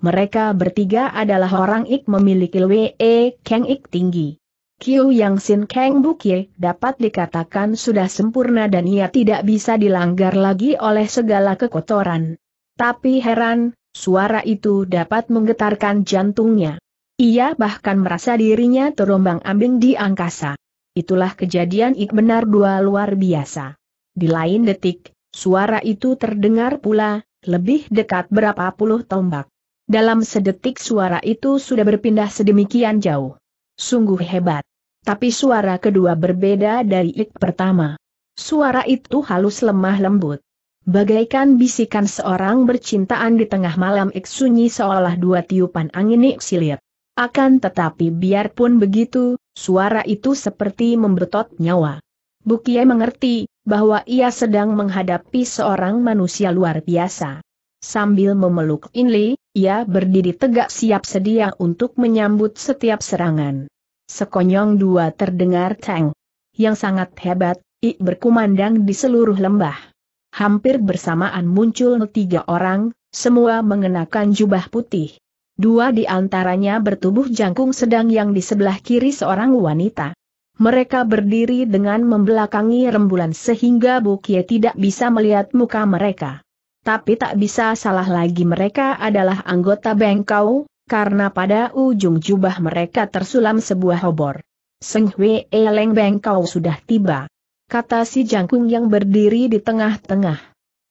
Mereka bertiga adalah orang Ik memiliki Lwe Kang Ik tinggi. Kiu Yang Sin Kang Bukye dapat dikatakan sudah sempurna dan ia tidak bisa dilanggar lagi oleh segala kekotoran. Tapi heran, suara itu dapat menggetarkan jantungnya. Ia bahkan merasa dirinya terombang ambing di angkasa. Itulah kejadian ik benar dua luar biasa. Di lain detik, suara itu terdengar pula, lebih dekat berapa puluh tombak. Dalam sedetik suara itu sudah berpindah sedemikian jauh. Sungguh hebat. Tapi suara kedua berbeda dari ik pertama. Suara itu halus lemah lembut. Bagaikan bisikan seorang bercintaan di tengah malam iksunyi seolah dua tiupan angin iksilir. Akan tetapi biarpun begitu, suara itu seperti membetot nyawa. Bukie mengerti, bahwa ia sedang menghadapi seorang manusia luar biasa. Sambil memeluk Inli, ia berdiri tegak siap sedia untuk menyambut setiap serangan. Sekonyong dua terdengar ceng, Yang sangat hebat, I berkumandang di seluruh lembah hampir bersamaan muncul tiga orang, semua mengenakan jubah putih. Dua di antaranya bertubuh jangkung sedang yang di sebelah kiri seorang wanita. Mereka berdiri dengan membelakangi rembulan sehingga Bukie tidak bisa melihat muka mereka. Tapi tak bisa salah lagi mereka adalah anggota Bengkau, karena pada ujung jubah mereka tersulam sebuah obor. Seng Hwe Eleng Bengkau sudah tiba kata si jangkung yang berdiri di tengah-tengah.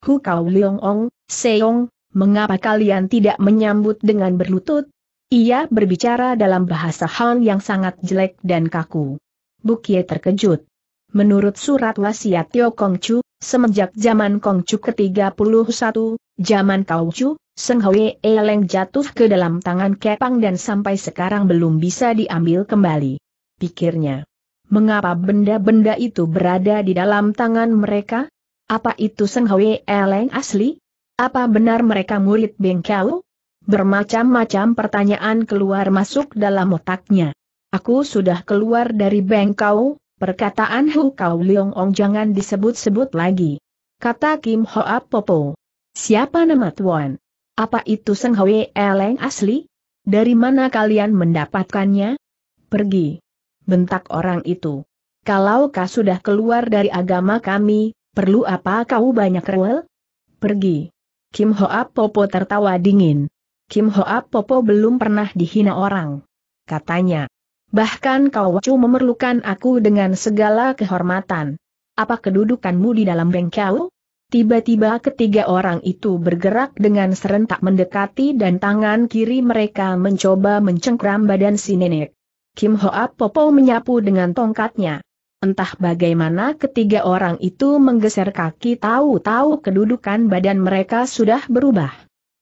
Hu kau Leong Ong, Seong, mengapa kalian tidak menyambut dengan berlutut? Ia berbicara dalam bahasa Han yang sangat jelek dan kaku. Bukie terkejut. Menurut surat wasiat Tio chu, semenjak zaman kong Kongcu ke-31, zaman kau chu, Seng Hwe Eleng jatuh ke dalam tangan Kepang dan sampai sekarang belum bisa diambil kembali. Pikirnya. Mengapa benda-benda itu berada di dalam tangan mereka? Apa itu Seng Hwe Eleng asli? Apa benar mereka murid Bengkau? Bermacam-macam pertanyaan keluar masuk dalam otaknya. Aku sudah keluar dari Bengkau, perkataan Hu Kau Leong Ong jangan disebut-sebut lagi. Kata Kim Hoa Popo. Siapa nama Tuan? Apa itu Seng Hwe Eleng asli? Dari mana kalian mendapatkannya? Pergi bentak orang itu. Kalau kau sudah keluar dari agama kami, perlu apa kau banyak rewel? Pergi. Kim Hoa Popo tertawa dingin. Kim Hoa Popo belum pernah dihina orang. Katanya. Bahkan kau wacu memerlukan aku dengan segala kehormatan. Apa kedudukanmu di dalam bengkau? Tiba-tiba ketiga orang itu bergerak dengan serentak mendekati dan tangan kiri mereka mencoba mencengkram badan si nenek. Kim Hoa Popo menyapu dengan tongkatnya. Entah bagaimana ketiga orang itu menggeser kaki tahu-tahu kedudukan badan mereka sudah berubah.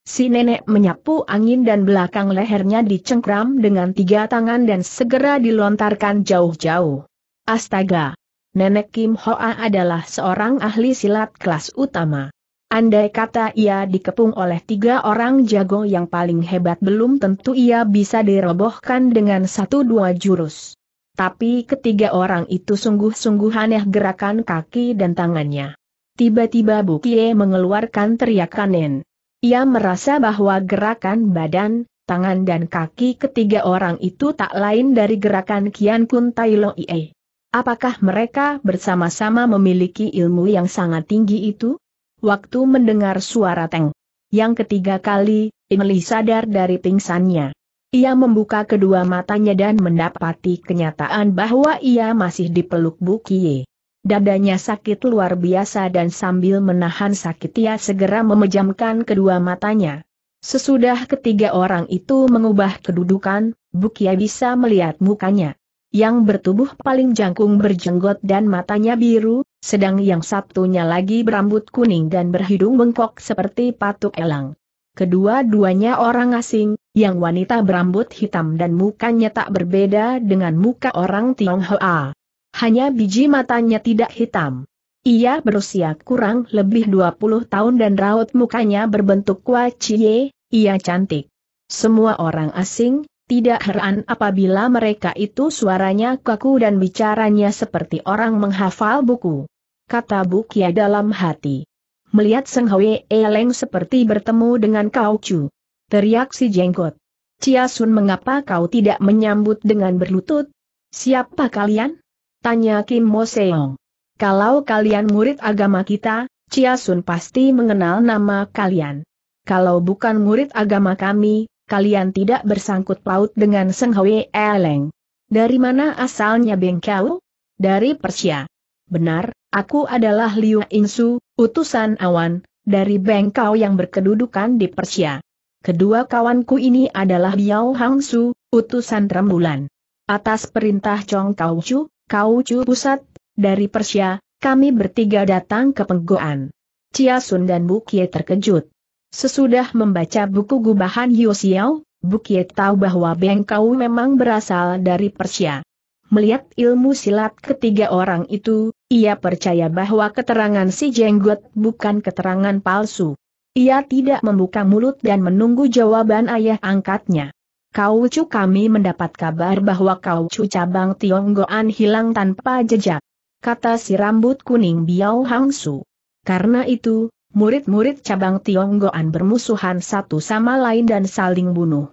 Si nenek menyapu angin dan belakang lehernya dicengkram dengan tiga tangan dan segera dilontarkan jauh-jauh. Astaga! Nenek Kim Hoa adalah seorang ahli silat kelas utama. Andai kata ia dikepung oleh tiga orang jago yang paling hebat belum tentu ia bisa dirobohkan dengan satu dua jurus. Tapi ketiga orang itu sungguh-sungguh aneh gerakan kaki dan tangannya. Tiba-tiba Bukie mengeluarkan teriakan Ia merasa bahwa gerakan badan, tangan dan kaki ketiga orang itu tak lain dari gerakan Kian Kun Tai Lo Ie. Apakah mereka bersama-sama memiliki ilmu yang sangat tinggi itu? waktu mendengar suara teng. Yang ketiga kali, Emily sadar dari pingsannya. Ia membuka kedua matanya dan mendapati kenyataan bahwa ia masih dipeluk Bukie. Dadanya sakit luar biasa dan sambil menahan sakit ia segera memejamkan kedua matanya. Sesudah ketiga orang itu mengubah kedudukan, Bukie bisa melihat mukanya. Yang bertubuh paling jangkung berjenggot dan matanya biru, sedang yang satunya lagi berambut kuning dan berhidung bengkok seperti patuk elang. Kedua-duanya orang asing, yang wanita berambut hitam dan mukanya tak berbeda dengan muka orang Tionghoa. Hanya biji matanya tidak hitam. Ia berusia kurang lebih 20 tahun dan raut mukanya berbentuk kuacie, ia cantik. Semua orang asing, tidak heran apabila mereka itu suaranya kaku dan bicaranya seperti orang menghafal buku kata Bukia dalam hati. Melihat Seng Hwe Eleng seperti bertemu dengan Kau Chu. Teriak si jenggot. Cia Sun mengapa kau tidak menyambut dengan berlutut? Siapa kalian? Tanya Kim Mo Seong. Kalau kalian murid agama kita, Cia Sun pasti mengenal nama kalian. Kalau bukan murid agama kami, kalian tidak bersangkut paut dengan Seng Hwe Eleng. Dari mana asalnya Bengkau? Dari Persia. Benar, Aku adalah Liu Insu, utusan awan, dari Bengkau yang berkedudukan di Persia. Kedua kawanku ini adalah Yao Hangsu, utusan rembulan. Atas perintah Chong Kaucu, Kauju pusat, dari Persia, kami bertiga datang ke Penggoan. Chia Sun dan Bukie terkejut. Sesudah membaca buku gubahan Yosiao, Bukie tahu bahwa Bengkau memang berasal dari Persia. Melihat ilmu silat ketiga orang itu, ia percaya bahwa keterangan si jenggot bukan keterangan palsu. Ia tidak membuka mulut dan menunggu jawaban ayah angkatnya. Kau cu kami mendapat kabar bahwa kau cu cabang Tionggoan hilang tanpa jejak. Kata si rambut kuning Biao Hangsu. Karena itu, murid-murid cabang Tionggoan bermusuhan satu sama lain dan saling bunuh.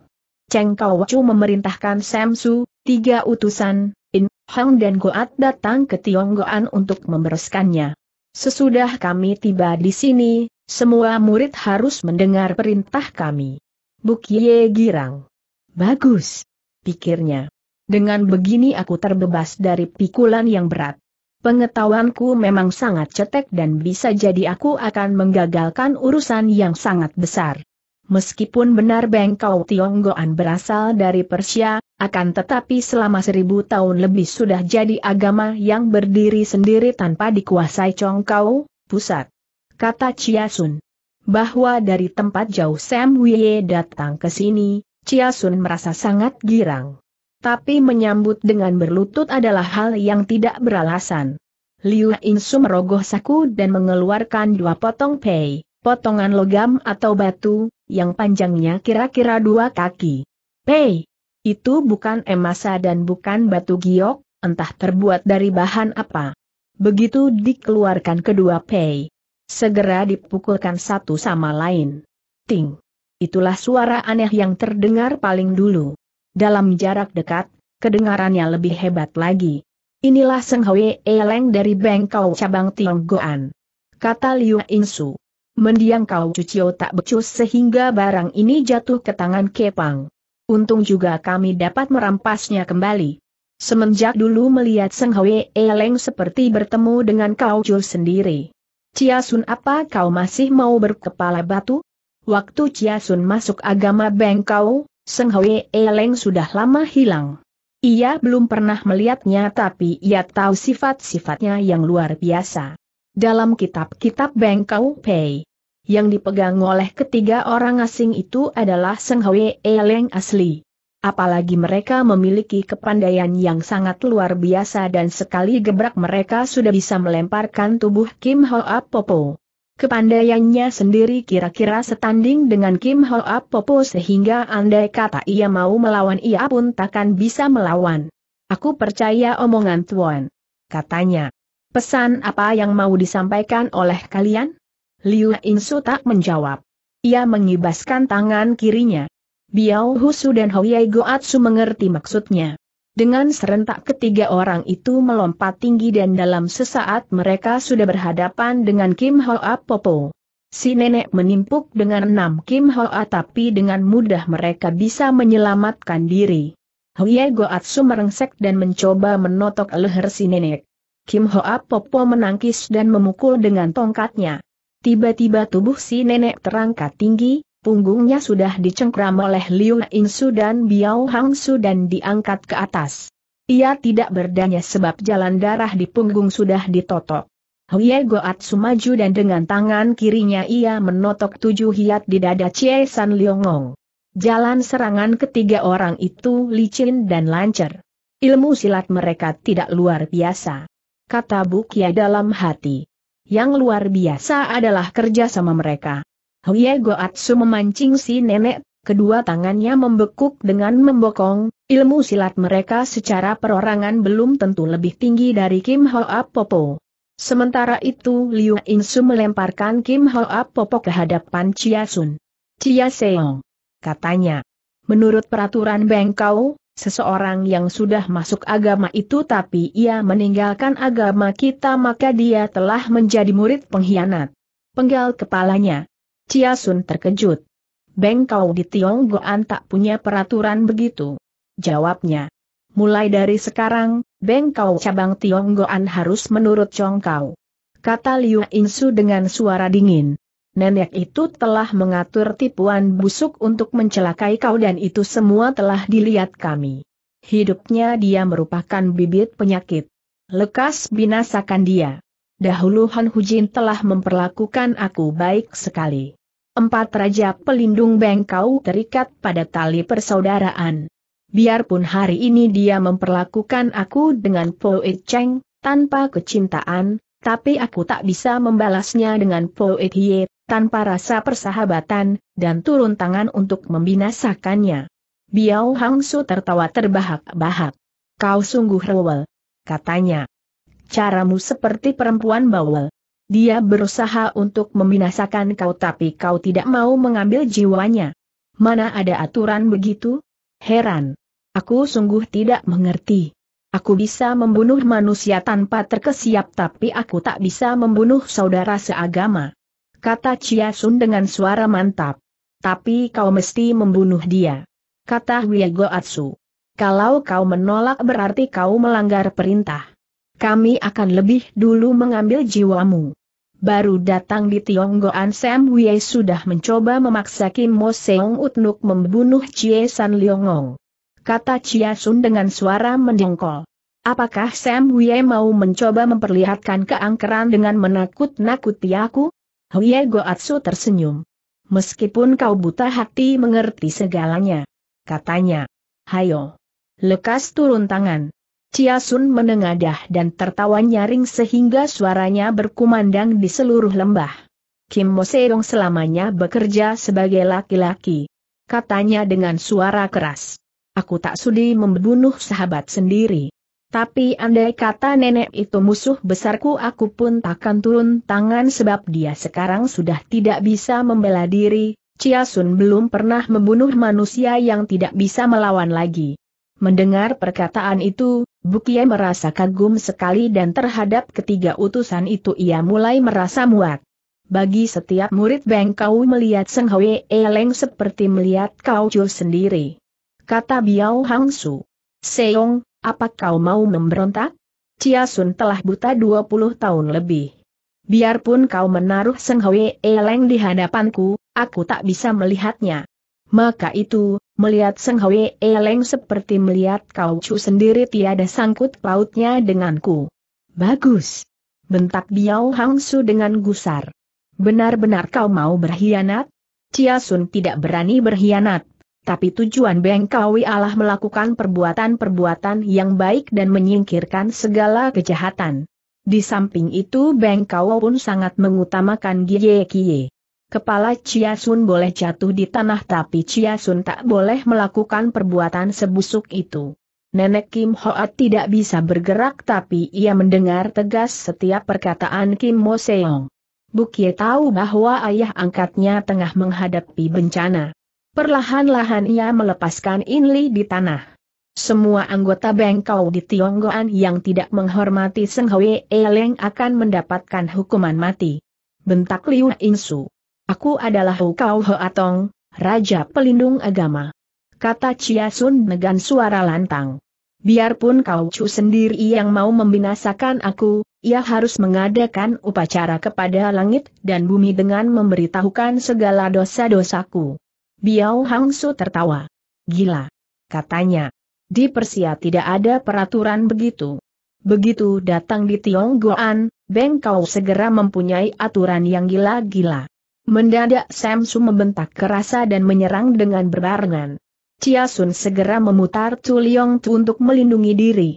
Cheng Kau Chu memerintahkan Samsu, tiga utusan, Hang dan Goat datang ke Tionggoan untuk membereskannya. Sesudah kami tiba di sini, semua murid harus mendengar perintah kami. Bukie girang. Bagus, pikirnya. Dengan begini aku terbebas dari pikulan yang berat. Pengetahuanku memang sangat cetek dan bisa jadi aku akan menggagalkan urusan yang sangat besar. Meskipun benar Bengkau Tionggoan berasal dari Persia, akan tetapi selama seribu tahun lebih sudah jadi agama yang berdiri sendiri tanpa dikuasai congkau pusat. Kata Chia Sun. Bahwa dari tempat jauh Sam Wye datang ke sini, Chia Sun merasa sangat girang. Tapi menyambut dengan berlutut adalah hal yang tidak beralasan. Liu Insu merogoh saku dan mengeluarkan dua potong pei, potongan logam atau batu, yang panjangnya kira-kira dua kaki. Pei, itu bukan emasa dan bukan batu giok, entah terbuat dari bahan apa. Begitu dikeluarkan kedua pei. Segera dipukulkan satu sama lain. Ting. Itulah suara aneh yang terdengar paling dulu. Dalam jarak dekat, kedengarannya lebih hebat lagi. Inilah Seng Hwe Eleng dari Bengkau Cabang Tionggoan. Kata Liu Insu. Mendiang kau cucio tak becus sehingga barang ini jatuh ke tangan Kepang untung juga kami dapat merampasnya kembali. Semenjak dulu melihat Seng Hwe Eleng seperti bertemu dengan Kau Chul sendiri. Chia Sun apa kau masih mau berkepala batu? Waktu Chia Sun masuk agama Bengkau, Seng Hwe Eleng sudah lama hilang. Ia belum pernah melihatnya tapi ia tahu sifat-sifatnya yang luar biasa. Dalam kitab-kitab Bengkau Pei, yang dipegang oleh ketiga orang asing itu adalah Seng Hwe Eleng asli. Apalagi mereka memiliki kepandaian yang sangat luar biasa dan sekali gebrak mereka sudah bisa melemparkan tubuh Kim Hoa Popo. Kepandaiannya sendiri kira-kira setanding dengan Kim Hoa Popo sehingga andai kata ia mau melawan ia pun takkan bisa melawan. Aku percaya omongan Tuan. Katanya. Pesan apa yang mau disampaikan oleh kalian? Liu Insu tak menjawab. Ia mengibaskan tangan kirinya. Biao Husu dan Hoyai Goatsu mengerti maksudnya. Dengan serentak ketiga orang itu melompat tinggi dan dalam sesaat mereka sudah berhadapan dengan Kim Hoa Popo. Si nenek menimpuk dengan enam Kim Hoa tapi dengan mudah mereka bisa menyelamatkan diri. Huye Goatsu merengsek dan mencoba menotok leher si nenek. Kim Hoa Popo menangkis dan memukul dengan tongkatnya. Tiba-tiba tubuh si nenek terangkat tinggi, punggungnya sudah dicengkram oleh Liu Insu dan Biao Hangsu dan diangkat ke atas. Ia tidak berdaya sebab jalan darah di punggung sudah ditotok. Huye Goat sumaju dan dengan tangan kirinya ia menotok tujuh hiat di dada Chie San Liongong. Jalan serangan ketiga orang itu licin dan lancar. Ilmu silat mereka tidak luar biasa. Kata Bukia dalam hati. Yang luar biasa adalah kerja sama mereka. Huye Goatsu memancing si nenek, kedua tangannya membekuk dengan membokong, ilmu silat mereka secara perorangan belum tentu lebih tinggi dari Kim Hoa Popo. Sementara itu Liu Insu melemparkan Kim Hoa Popo ke hadapan Chia Sun. Chia Seong. Katanya. Menurut peraturan Bengkau, seseorang yang sudah masuk agama itu tapi ia meninggalkan agama kita maka dia telah menjadi murid pengkhianat. Penggal kepalanya. Chia Sun terkejut. kau di Tionggoan tak punya peraturan begitu. Jawabnya. Mulai dari sekarang, Beng kau cabang Tionggoan harus menurut kau. Kata Liu Insu dengan suara dingin nenek itu telah mengatur tipuan busuk untuk mencelakai kau dan itu semua telah dilihat kami. Hidupnya dia merupakan bibit penyakit. Lekas binasakan dia. Dahulu Han Hujin telah memperlakukan aku baik sekali. Empat Raja Pelindung Bengkau terikat pada tali persaudaraan. Biarpun hari ini dia memperlakukan aku dengan Poe Cheng, tanpa kecintaan, tapi aku tak bisa membalasnya dengan Poe hiet tanpa rasa persahabatan, dan turun tangan untuk membinasakannya. Biao Hangsu tertawa terbahak-bahak. Kau sungguh rewel. Katanya. Caramu seperti perempuan bawel. Dia berusaha untuk membinasakan kau tapi kau tidak mau mengambil jiwanya. Mana ada aturan begitu? Heran. Aku sungguh tidak mengerti. Aku bisa membunuh manusia tanpa terkesiap tapi aku tak bisa membunuh saudara seagama kata Chia Sun dengan suara mantap. Tapi kau mesti membunuh dia. Kata Wiego Atsu. Kalau kau menolak berarti kau melanggar perintah. Kami akan lebih dulu mengambil jiwamu. Baru datang di Tionggoan Sam Wie sudah mencoba memaksa Kim Mo Seong Utnuk membunuh Chie San Leongong. Kata Chia Sun dengan suara mendengkol. Apakah Sam Wie mau mencoba memperlihatkan keangkeran dengan menakut-nakuti aku? Hwie Goatsu tersenyum. Meskipun kau buta hati mengerti segalanya. Katanya. Hayo. Lekas turun tangan. Chia Sun menengadah dan tertawa nyaring sehingga suaranya berkumandang di seluruh lembah. Kim Moseong selamanya bekerja sebagai laki-laki. Katanya dengan suara keras. Aku tak sudi membunuh sahabat sendiri. Tapi andai kata nenek itu musuh besarku aku pun takkan turun tangan sebab dia sekarang sudah tidak bisa membela diri, Chia Sun belum pernah membunuh manusia yang tidak bisa melawan lagi. Mendengar perkataan itu, Bukie merasa kagum sekali dan terhadap ketiga utusan itu ia mulai merasa muak. Bagi setiap murid Beng Kau melihat Seng Hwe Eleng seperti melihat Kau Chu sendiri. Kata Biao Hang Su. Seong, apa kau mau memberontak? Chia Sun telah buta 20 tahun lebih. Biarpun kau menaruh Seng Hwe Eleng di hadapanku, aku tak bisa melihatnya. Maka itu, melihat Seng Hwe Eleng seperti melihat kau cu sendiri tiada sangkut pautnya denganku. Bagus. Bentak Biao Su dengan gusar. Benar-benar kau mau berkhianat? Chia Sun tidak berani berkhianat, tapi tujuan Bengkawi Allah melakukan perbuatan-perbuatan yang baik dan menyingkirkan segala kejahatan. Di samping itu Bengkawi pun sangat mengutamakan Gie Kie. Kepala Chia Sun boleh jatuh di tanah tapi Chia Sun tak boleh melakukan perbuatan sebusuk itu. Nenek Kim Hoat tidak bisa bergerak tapi ia mendengar tegas setiap perkataan Kim Mo Seong. Bukie tahu bahwa ayah angkatnya tengah menghadapi bencana. Perlahan-lahan ia melepaskan Inli di tanah. Semua anggota bengkau di Tionggoan yang tidak menghormati Seng Hwe Eleng akan mendapatkan hukuman mati. Bentak Liu Insu. Aku adalah Hukau Atong, Raja Pelindung Agama. Kata Chia Sun dengan suara lantang. Biarpun Kau Chu sendiri yang mau membinasakan aku, ia harus mengadakan upacara kepada langit dan bumi dengan memberitahukan segala dosa-dosaku. Biao Hangsu tertawa. Gila. Katanya. Di Persia tidak ada peraturan begitu. Begitu datang di Tionggoan, Beng Kau segera mempunyai aturan yang gila-gila. Mendadak Samsu membentak kerasa dan menyerang dengan berbarengan. Chia Sun segera memutar Tu Liong Tu untuk melindungi diri.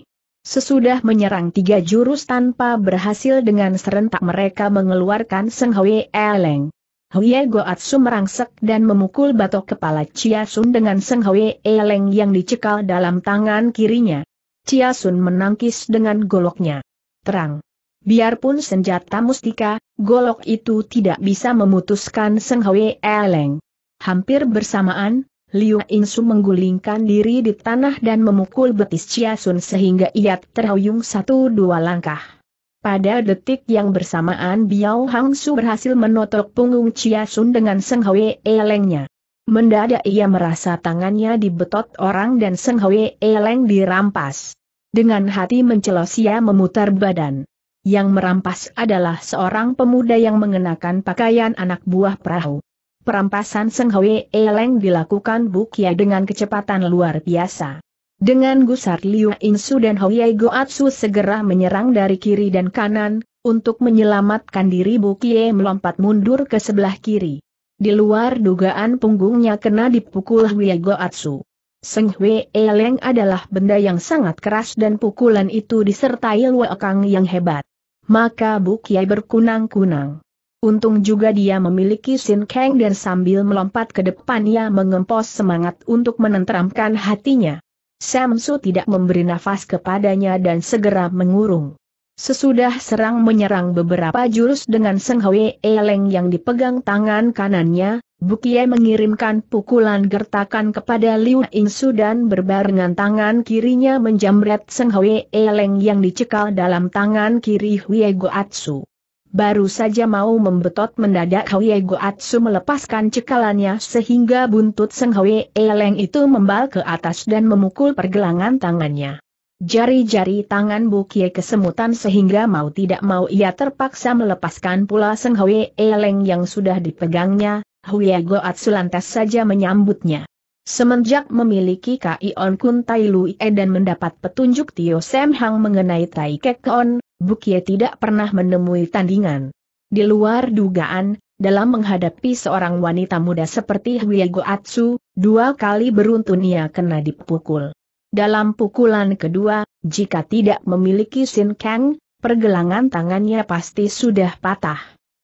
Sesudah menyerang tiga jurus tanpa berhasil dengan serentak mereka mengeluarkan Seng Hwe Eleng. Goat Goatsu merangsek dan memukul batok kepala Chia Sun dengan Seng E Eleng yang dicekal dalam tangan kirinya. Chia Sun menangkis dengan goloknya. Terang. Biarpun senjata mustika, golok itu tidak bisa memutuskan Seng E Eleng. Hampir bersamaan, Liu Insu menggulingkan diri di tanah dan memukul betis Chia Sun sehingga ia terhuyung satu dua langkah. Pada detik yang bersamaan Biao Hangsu berhasil menotok punggung Chia Sun dengan Seng Hwe Elengnya. Mendadak ia merasa tangannya dibetot orang dan Seng Hwe Eleng dirampas. Dengan hati mencelos ia memutar badan. Yang merampas adalah seorang pemuda yang mengenakan pakaian anak buah perahu. Perampasan Seng Hwe Eleng dilakukan Bukia dengan kecepatan luar biasa. Dengan gusar Liu Insu dan Yai Goatsu segera menyerang dari kiri dan kanan, untuk menyelamatkan diri Kie melompat mundur ke sebelah kiri. Di luar dugaan punggungnya kena dipukul Yai Goatsu. Seng Hwe Eleng adalah benda yang sangat keras dan pukulan itu disertai Luokang yang hebat. Maka Kie berkunang-kunang. Untung juga dia memiliki Sin Kang dan sambil melompat ke depan ia mengempos semangat untuk menenteramkan hatinya. Samsu tidak memberi nafas kepadanya dan segera mengurung. Sesudah serang menyerang beberapa jurus dengan Seng Hwe Eleng yang dipegang tangan kanannya, Bukie mengirimkan pukulan gertakan kepada Liu Insu dan berbarengan tangan kirinya menjamret Seng Hwe Eleng yang dicekal dalam tangan kiri Hwe Goatsu. Baru saja mau membetot mendadak Hwee Goatsu melepaskan cekalannya sehingga buntut Seng Hwee Eleng itu membal ke atas dan memukul pergelangan tangannya. Jari-jari tangan Bukie kesemutan sehingga mau tidak mau ia terpaksa melepaskan pula Seng Hwee Eleng yang sudah dipegangnya, Hwee Goatsu lantas saja menyambutnya. Semenjak memiliki Kion Kun Tai lu e dan mendapat petunjuk Tio Sam Hang mengenai Tai Kek Keon, Bukie tidak pernah menemui tandingan. Di luar dugaan, dalam menghadapi seorang wanita muda seperti Hwie atsu, dua kali beruntun ia kena dipukul. Dalam pukulan kedua, jika tidak memiliki Sin Kang, pergelangan tangannya pasti sudah patah.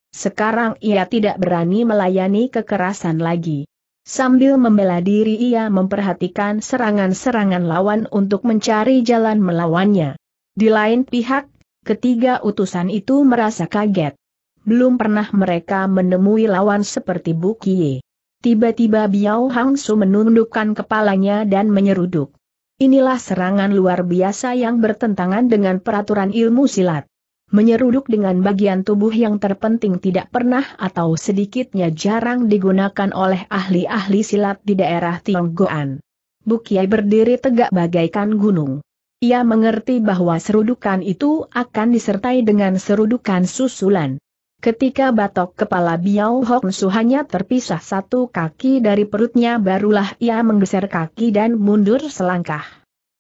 Sekarang ia tidak berani melayani kekerasan lagi. Sambil membela diri ia memperhatikan serangan-serangan lawan untuk mencari jalan melawannya. Di lain pihak, ketiga utusan itu merasa kaget. Belum pernah mereka menemui lawan seperti Bukie. Tiba-tiba Biao Hangsu menundukkan kepalanya dan menyeruduk. Inilah serangan luar biasa yang bertentangan dengan peraturan ilmu silat menyeruduk dengan bagian tubuh yang terpenting tidak pernah atau sedikitnya jarang digunakan oleh ahli-ahli silat di daerah Tionggoan. Bukiai berdiri tegak bagaikan gunung. Ia mengerti bahwa serudukan itu akan disertai dengan serudukan susulan. Ketika batok kepala Biao Hong hanya terpisah satu kaki dari perutnya barulah ia menggeser kaki dan mundur selangkah.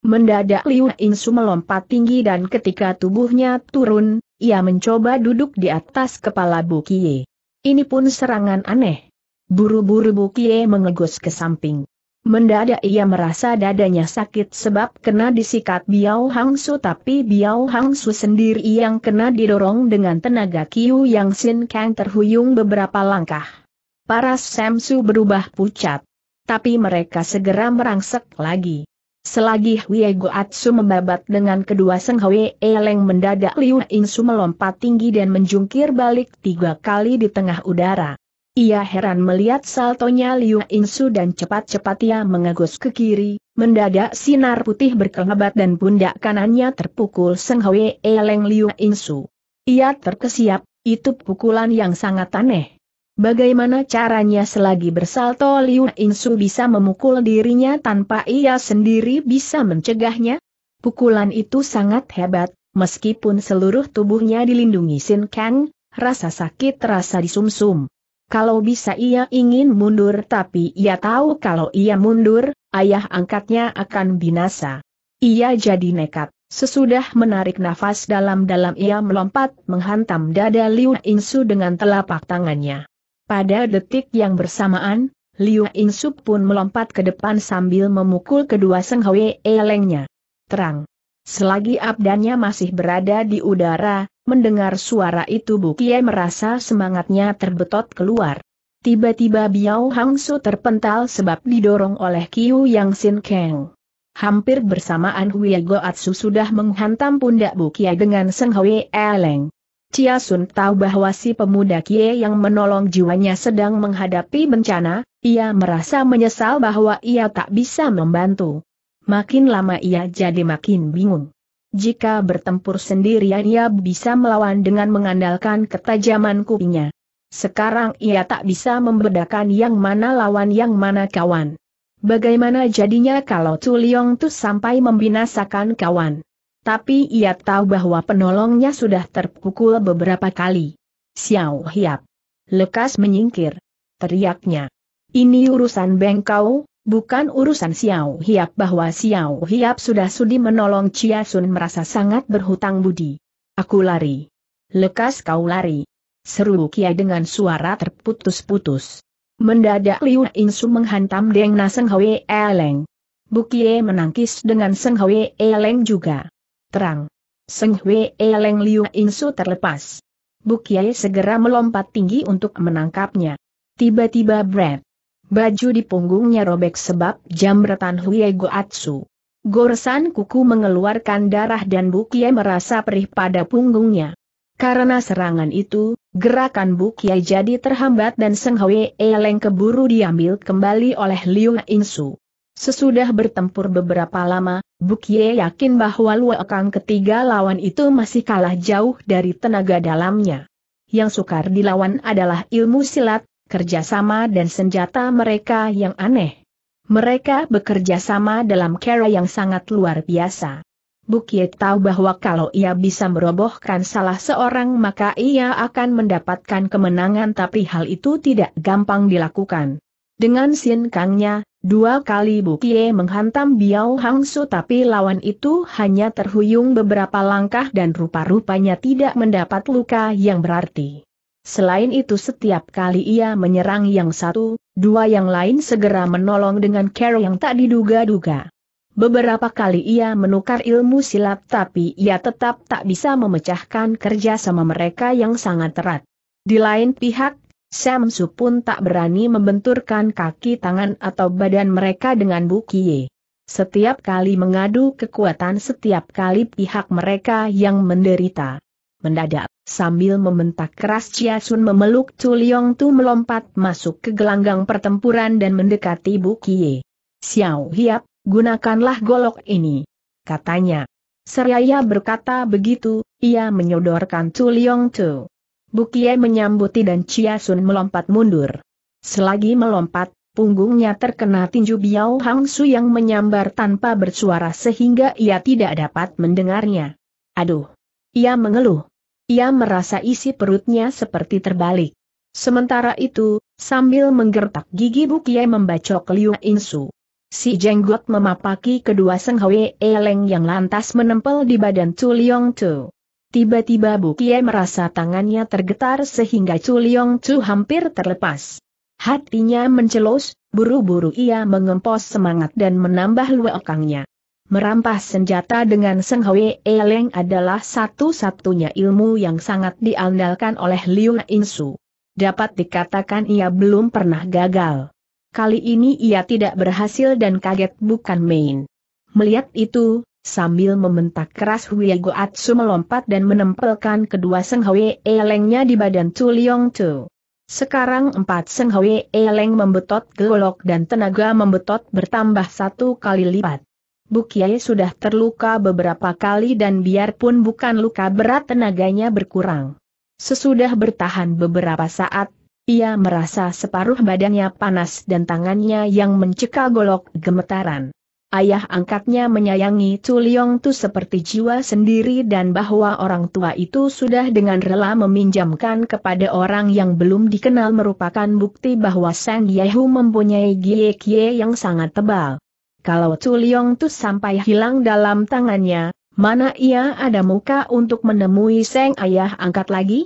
Mendadak Liu Insu melompat tinggi dan ketika tubuhnya turun, ia mencoba duduk di atas kepala Bukie. Ini pun serangan aneh. Buru-buru Bukie mengegus ke samping. Mendadak ia merasa dadanya sakit sebab kena disikat Biao Hangsu tapi Biao Hangsu sendiri yang kena didorong dengan tenaga Kiu Yang Sin Kang terhuyung beberapa langkah. Para Samsu berubah pucat. Tapi mereka segera merangsek lagi. Selagi Hwie Goatsu membabat dengan kedua Seng Hwie Eleng mendadak Liu Insu melompat tinggi dan menjungkir balik tiga kali di tengah udara. Ia heran melihat saltonya Liu Insu dan cepat-cepat ia mengegus ke kiri, mendadak sinar putih berkelebat dan pundak kanannya terpukul Seng Hwie Eleng Liu Insu. Ia terkesiap, itu pukulan yang sangat aneh. Bagaimana caranya selagi bersalto Liu Insu bisa memukul dirinya tanpa ia sendiri bisa mencegahnya? Pukulan itu sangat hebat, meskipun seluruh tubuhnya dilindungi Sin Kang, rasa sakit terasa di sumsum. -sum. Kalau bisa ia ingin mundur tapi ia tahu kalau ia mundur, ayah angkatnya akan binasa. Ia jadi nekat. Sesudah menarik nafas dalam-dalam ia melompat menghantam dada Liu Insu dengan telapak tangannya. Pada detik yang bersamaan, Liu Insup pun melompat ke depan sambil memukul kedua Seng Hwe elengnya. Terang. Selagi abdannya masih berada di udara, mendengar suara itu Bukie merasa semangatnya terbetot keluar. Tiba-tiba Biao Hangsu terpental sebab didorong oleh Kiu Yang Sin Kang. Hampir bersamaan Huye Goatsu sudah menghantam pundak Bukia dengan Seng Hwe Eleng. Chia Sun tahu bahwa si pemuda Kie yang menolong jiwanya sedang menghadapi bencana, ia merasa menyesal bahwa ia tak bisa membantu. Makin lama ia jadi makin bingung. Jika bertempur sendirian ia bisa melawan dengan mengandalkan ketajaman kupingnya. Sekarang ia tak bisa membedakan yang mana lawan yang mana kawan. Bagaimana jadinya kalau Tu Liong Tu sampai membinasakan kawan? Tapi ia tahu bahwa penolongnya sudah terpukul beberapa kali. Xiao Hiap. Lekas menyingkir. Teriaknya. Ini urusan bengkau, bukan urusan Xiao Hiap bahwa Xiao Hiap sudah sudi menolong Chia Sun merasa sangat berhutang budi. Aku lari. Lekas kau lari. Seru Kiai dengan suara terputus-putus. Mendadak Liu Insu menghantam Deng Na Seng Hwe Eleng. Bukie menangkis dengan Seng Hwe Eleng juga terang. Seng Hwe Eleng Liu Insu terlepas. Bukyai segera melompat tinggi untuk menangkapnya. Tiba-tiba Brad. Baju di punggungnya robek sebab jamretan Hwie Goatsu. Gorsan kuku mengeluarkan darah dan Bukyai merasa perih pada punggungnya. Karena serangan itu, gerakan Bukyai jadi terhambat dan Seng Hwe Eleng keburu diambil kembali oleh Liu Insu. Sesudah bertempur beberapa lama, Bukye yakin bahwa Luokang ketiga lawan itu masih kalah jauh dari tenaga dalamnya. Yang sukar dilawan adalah ilmu silat, kerjasama dan senjata mereka yang aneh. Mereka bekerja sama dalam cara yang sangat luar biasa. Bukye tahu bahwa kalau ia bisa merobohkan salah seorang maka ia akan mendapatkan kemenangan tapi hal itu tidak gampang dilakukan. Dengan sin kangnya, dua kali Bukie menghantam Biao Hangsu tapi lawan itu hanya terhuyung beberapa langkah dan rupa-rupanya tidak mendapat luka yang berarti. Selain itu setiap kali ia menyerang yang satu, dua yang lain segera menolong dengan cara yang tak diduga-duga. Beberapa kali ia menukar ilmu silat tapi ia tetap tak bisa memecahkan kerja sama mereka yang sangat erat. Di lain pihak, Samsu pun tak berani membenturkan kaki tangan atau badan mereka dengan Bukie. Setiap kali mengadu kekuatan setiap kali pihak mereka yang menderita. Mendadak, sambil membentak keras Chia Sun memeluk Chu Leong Tu melompat masuk ke gelanggang pertempuran dan mendekati Bukie. Xiao Hiap, gunakanlah golok ini. Katanya. Seraya berkata begitu, ia menyodorkan Chu Leong Tu. Bukie menyambuti dan Chia Sun melompat mundur. Selagi melompat, punggungnya terkena tinju Biao Hang Su yang menyambar tanpa bersuara sehingga ia tidak dapat mendengarnya. Aduh! Ia mengeluh. Ia merasa isi perutnya seperti terbalik. Sementara itu, sambil menggertak gigi Bukie membacok Liu Insu. Si jenggot memapaki kedua Seng Hwe Eleng yang lantas menempel di badan Tu Liong Tu. Tiba-tiba Kie merasa tangannya tergetar sehingga Chu Liong Chu hampir terlepas. Hatinya mencelos, buru-buru ia mengempos semangat dan menambah luokangnya. Merampas senjata dengan Seng Hwe Eleng adalah satu-satunya ilmu yang sangat diandalkan oleh Liu Insu. Dapat dikatakan ia belum pernah gagal. Kali ini ia tidak berhasil dan kaget bukan main. Melihat itu, Sambil mementak keras Hui Goatsu melompat dan menempelkan kedua Seng Hwe Elengnya di badan Chu Liong Tu. Sekarang empat Seng Hwe Eleng membetot golok dan tenaga membetot bertambah satu kali lipat. Bukiai sudah terluka beberapa kali dan biarpun bukan luka berat tenaganya berkurang. Sesudah bertahan beberapa saat, ia merasa separuh badannya panas dan tangannya yang mencekal golok gemetaran ayah angkatnya menyayangi Chuliong tuh seperti jiwa sendiri dan bahwa orang tua itu sudah dengan rela meminjamkan kepada orang yang belum dikenal merupakan bukti bahwa Sang Yehu mempunyai gie kie yang sangat tebal. Kalau Chuliong tuh sampai hilang dalam tangannya, mana ia ada muka untuk menemui Sang Ayah angkat lagi?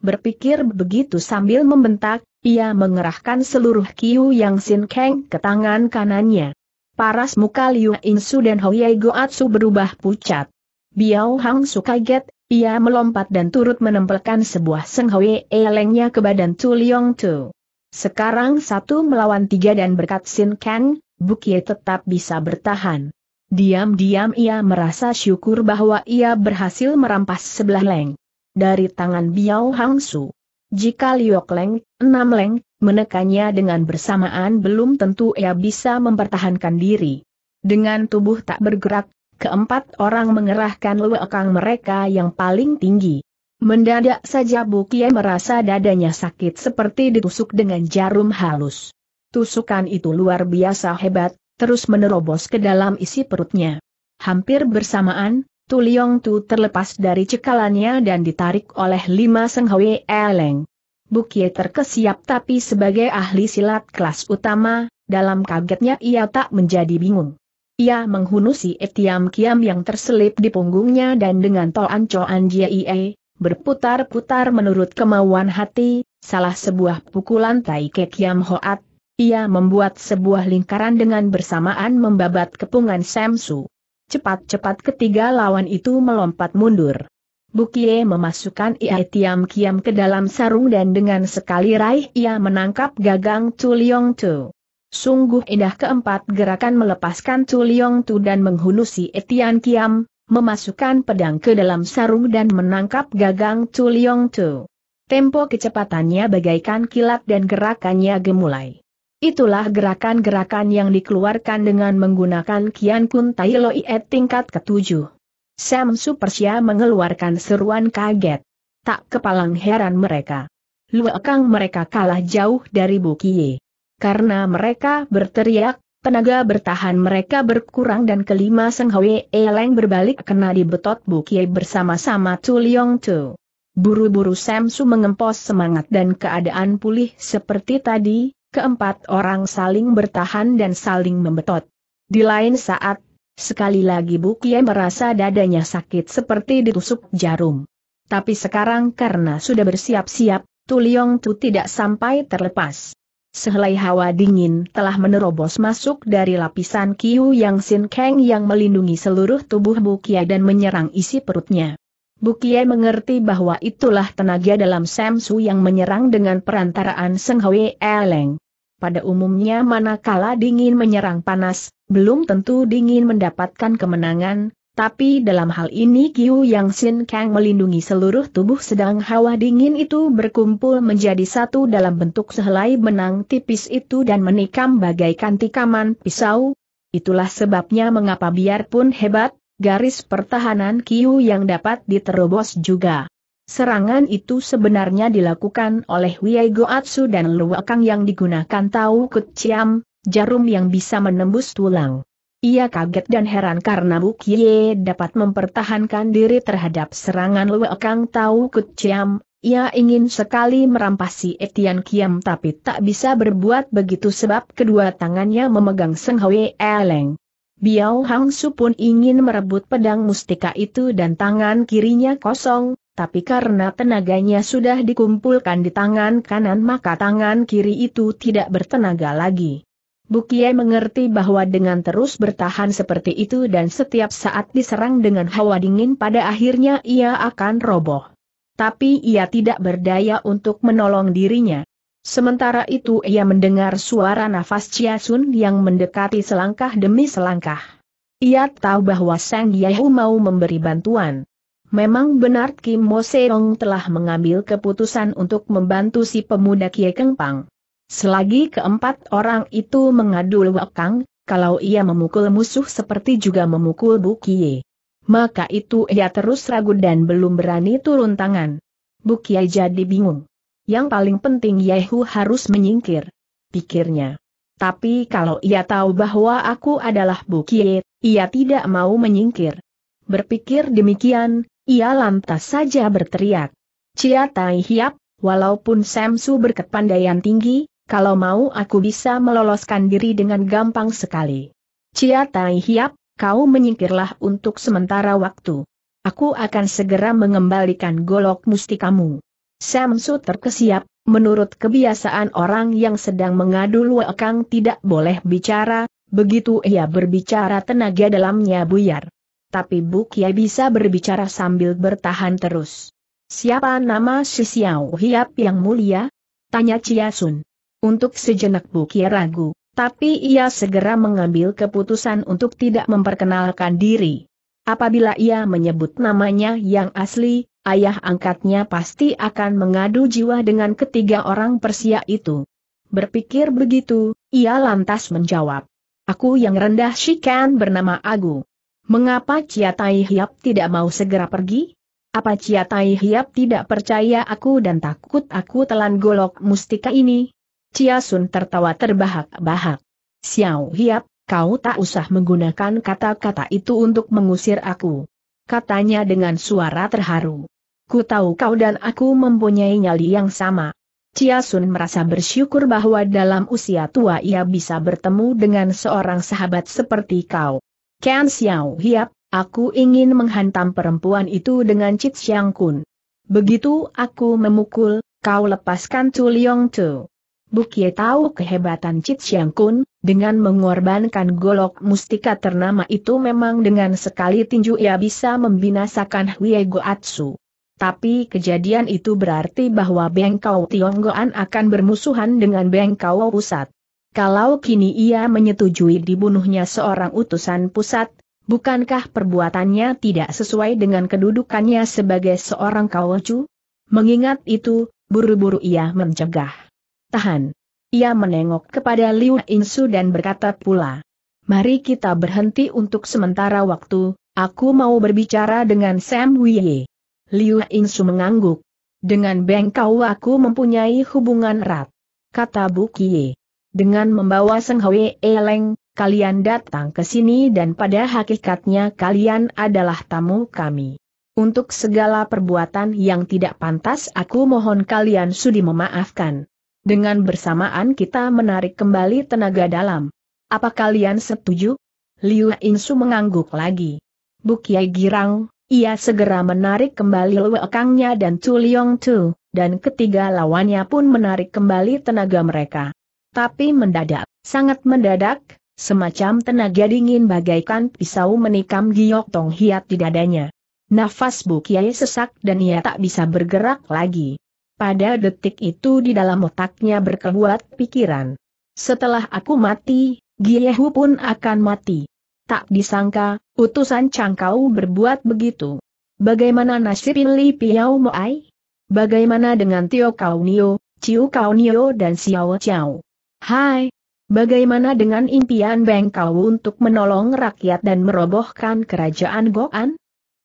Berpikir begitu sambil membentak, ia mengerahkan seluruh kiu yang sin keng ke tangan kanannya. Paras muka Liu Insu dan Hoye Goatsu berubah pucat. Biao Hang Su kaget, ia melompat dan turut menempelkan sebuah seng senghoe elengnya ke badan Tu Liong Tu. Sekarang satu melawan tiga dan berkat Sin Kang, Bukie tetap bisa bertahan. Diam-diam ia merasa syukur bahwa ia berhasil merampas sebelah leng. Dari tangan Biao Hang Su. Jika Liu Leng, enam leng, menekannya dengan bersamaan belum tentu ia bisa mempertahankan diri. Dengan tubuh tak bergerak, keempat orang mengerahkan lewekang mereka yang paling tinggi. Mendadak saja Bukie merasa dadanya sakit seperti ditusuk dengan jarum halus. Tusukan itu luar biasa hebat, terus menerobos ke dalam isi perutnya. Hampir bersamaan, Tu Liong Tu terlepas dari cekalannya dan ditarik oleh lima Senghoe Eleng. Bukie terkesiap tapi sebagai ahli silat kelas utama, dalam kagetnya ia tak menjadi bingung. Ia menghunusi etiam kiam yang terselip di punggungnya dan dengan toan coan jiei, berputar-putar menurut kemauan hati, salah sebuah pukulan tai kiam hoat, ia membuat sebuah lingkaran dengan bersamaan membabat kepungan Samsu. Cepat-cepat ketiga lawan itu melompat mundur. Bukie memasukkan ia tiam-kiam ke dalam sarung dan dengan sekali raih ia menangkap gagang Tuliong Tu. Sungguh indah keempat gerakan melepaskan Tuliong Tu dan menghunusi Etian Kiam, memasukkan pedang ke dalam sarung dan menangkap gagang Tuliong Tu. Tempo kecepatannya bagaikan kilat dan gerakannya gemulai. Itulah gerakan-gerakan yang dikeluarkan dengan menggunakan Kian Kun Tai Loi tingkat ketujuh. Sam Supersia mengeluarkan seruan kaget. Tak kepalang heran mereka. Luekang mereka kalah jauh dari Bukie. Karena mereka berteriak, tenaga bertahan mereka berkurang dan kelima Seng Hwe Eleng berbalik kena betot Bukie bersama-sama Tu Leong Tu. Buru-buru Samsu mengempos semangat dan keadaan pulih seperti tadi, keempat orang saling bertahan dan saling membetot. Di lain saat, Sekali lagi Bukie merasa dadanya sakit seperti ditusuk jarum. Tapi sekarang karena sudah bersiap-siap, Tuliong Tu tidak sampai terlepas. Sehelai hawa dingin telah menerobos masuk dari lapisan Kiu Yang Sin Kang yang melindungi seluruh tubuh Kie dan menyerang isi perutnya. Kie mengerti bahwa itulah tenaga dalam Samsu yang menyerang dengan perantaraan Seng Hwe Eleng pada umumnya manakala dingin menyerang panas, belum tentu dingin mendapatkan kemenangan, tapi dalam hal ini Kiu Yang Sin Kang melindungi seluruh tubuh sedang hawa dingin itu berkumpul menjadi satu dalam bentuk sehelai benang tipis itu dan menikam bagaikan tikaman pisau. Itulah sebabnya mengapa biarpun hebat, garis pertahanan Kiu yang dapat diterobos juga. Serangan itu sebenarnya dilakukan oleh Wei Goatsu dan Luakang yang digunakan tahu keciam, jarum yang bisa menembus tulang. Ia kaget dan heran karena Bukie dapat mempertahankan diri terhadap serangan Luakang tahu keciam. Ia ingin sekali merampasi Etian Kiam tapi tak bisa berbuat begitu sebab kedua tangannya memegang Seng Hwe Eleng. Biao Hang Su pun ingin merebut pedang mustika itu dan tangan kirinya kosong, tapi karena tenaganya sudah dikumpulkan di tangan kanan maka tangan kiri itu tidak bertenaga lagi. Bukie mengerti bahwa dengan terus bertahan seperti itu dan setiap saat diserang dengan hawa dingin pada akhirnya ia akan roboh. Tapi ia tidak berdaya untuk menolong dirinya. Sementara itu ia mendengar suara nafas Chia Sun yang mendekati selangkah demi selangkah. Ia tahu bahwa Sang Yahu mau memberi bantuan. Memang benar Kim Mo Seong telah mengambil keputusan untuk membantu si pemuda Kie Keng Pang. Selagi keempat orang itu mengadu Kang, kalau ia memukul musuh seperti juga memukul Bu Kie. Maka itu ia terus ragu dan belum berani turun tangan. Bu Kie jadi bingung. Yang paling penting Yehu harus menyingkir. Pikirnya. Tapi kalau ia tahu bahwa aku adalah bu Kie, ia tidak mau menyingkir. Berpikir demikian, ia lantas saja berteriak. Cia Tai Hiap, walaupun Samsu berkepandaian tinggi, kalau mau aku bisa meloloskan diri dengan gampang sekali. Cia Tai Hiap, kau menyingkirlah untuk sementara waktu. Aku akan segera mengembalikan golok mustikamu. Samsu terkesiap, menurut kebiasaan orang yang sedang mengadu luekang tidak boleh bicara, begitu ia berbicara tenaga dalamnya buyar. Tapi Bukia bisa berbicara sambil bertahan terus. Siapa nama si Xiao Hiap yang mulia? Tanya Chia Sun. Untuk sejenak Bukia ragu, tapi ia segera mengambil keputusan untuk tidak memperkenalkan diri. Apabila ia menyebut namanya yang asli, ayah angkatnya pasti akan mengadu jiwa dengan ketiga orang Persia itu. Berpikir begitu, ia lantas menjawab. Aku yang rendah Shikan bernama Agu. Mengapa Cia Tai Hiap tidak mau segera pergi? Apa Cia Tai Hiap tidak percaya aku dan takut aku telan golok mustika ini? Cia Sun tertawa terbahak-bahak. Xiao Hiap, kau tak usah menggunakan kata-kata itu untuk mengusir aku. Katanya dengan suara terharu. Ku tahu kau dan aku mempunyai nyali yang sama. Cia Sun merasa bersyukur bahwa dalam usia tua ia bisa bertemu dengan seorang sahabat seperti kau. Ken Xiao Hiap, aku ingin menghantam perempuan itu dengan Cit Xiang Kun. Begitu aku memukul, kau lepaskan Chu Liong Tu. Bukie tahu kehebatan Cit Xiang Kun, dengan mengorbankan golok mustika ternama itu memang dengan sekali tinju ia bisa membinasakan Hwie Goatsu. Tapi kejadian itu berarti bahwa Bengkau Tionggoan akan bermusuhan dengan Bengkau Pusat. Kalau kini ia menyetujui dibunuhnya seorang utusan pusat, bukankah perbuatannya tidak sesuai dengan kedudukannya sebagai seorang kawacu? Mengingat itu, buru-buru ia mencegah. Tahan. Ia menengok kepada Liu Insu dan berkata pula. Mari kita berhenti untuk sementara waktu, aku mau berbicara dengan Sam Wei. Liu Insu mengangguk. Dengan Bengkau aku mempunyai hubungan erat. Kata Bu Kie dengan membawa Seng Hwe Eleng, kalian datang ke sini dan pada hakikatnya kalian adalah tamu kami. Untuk segala perbuatan yang tidak pantas aku mohon kalian sudi memaafkan. Dengan bersamaan kita menarik kembali tenaga dalam. Apa kalian setuju? Liu Insu mengangguk lagi. Bukiai girang, ia segera menarik kembali lewekangnya dan Tu Tu, dan ketiga lawannya pun menarik kembali tenaga mereka. Tapi mendadak, sangat mendadak, semacam tenaga dingin bagaikan pisau menikam giok tong hiat di dadanya. Nafas Bu sesak dan ia tak bisa bergerak lagi. Pada detik itu di dalam otaknya berkebuat pikiran. Setelah aku mati, Giyehu pun akan mati. Tak disangka, utusan cangkau berbuat begitu. Bagaimana nasib Li Piao Moai? Bagaimana dengan Tio Kaunio, Ciu Kaunio dan Xiao Chiao? Hai, bagaimana dengan impian Bengkau untuk menolong rakyat dan merobohkan kerajaan Goan?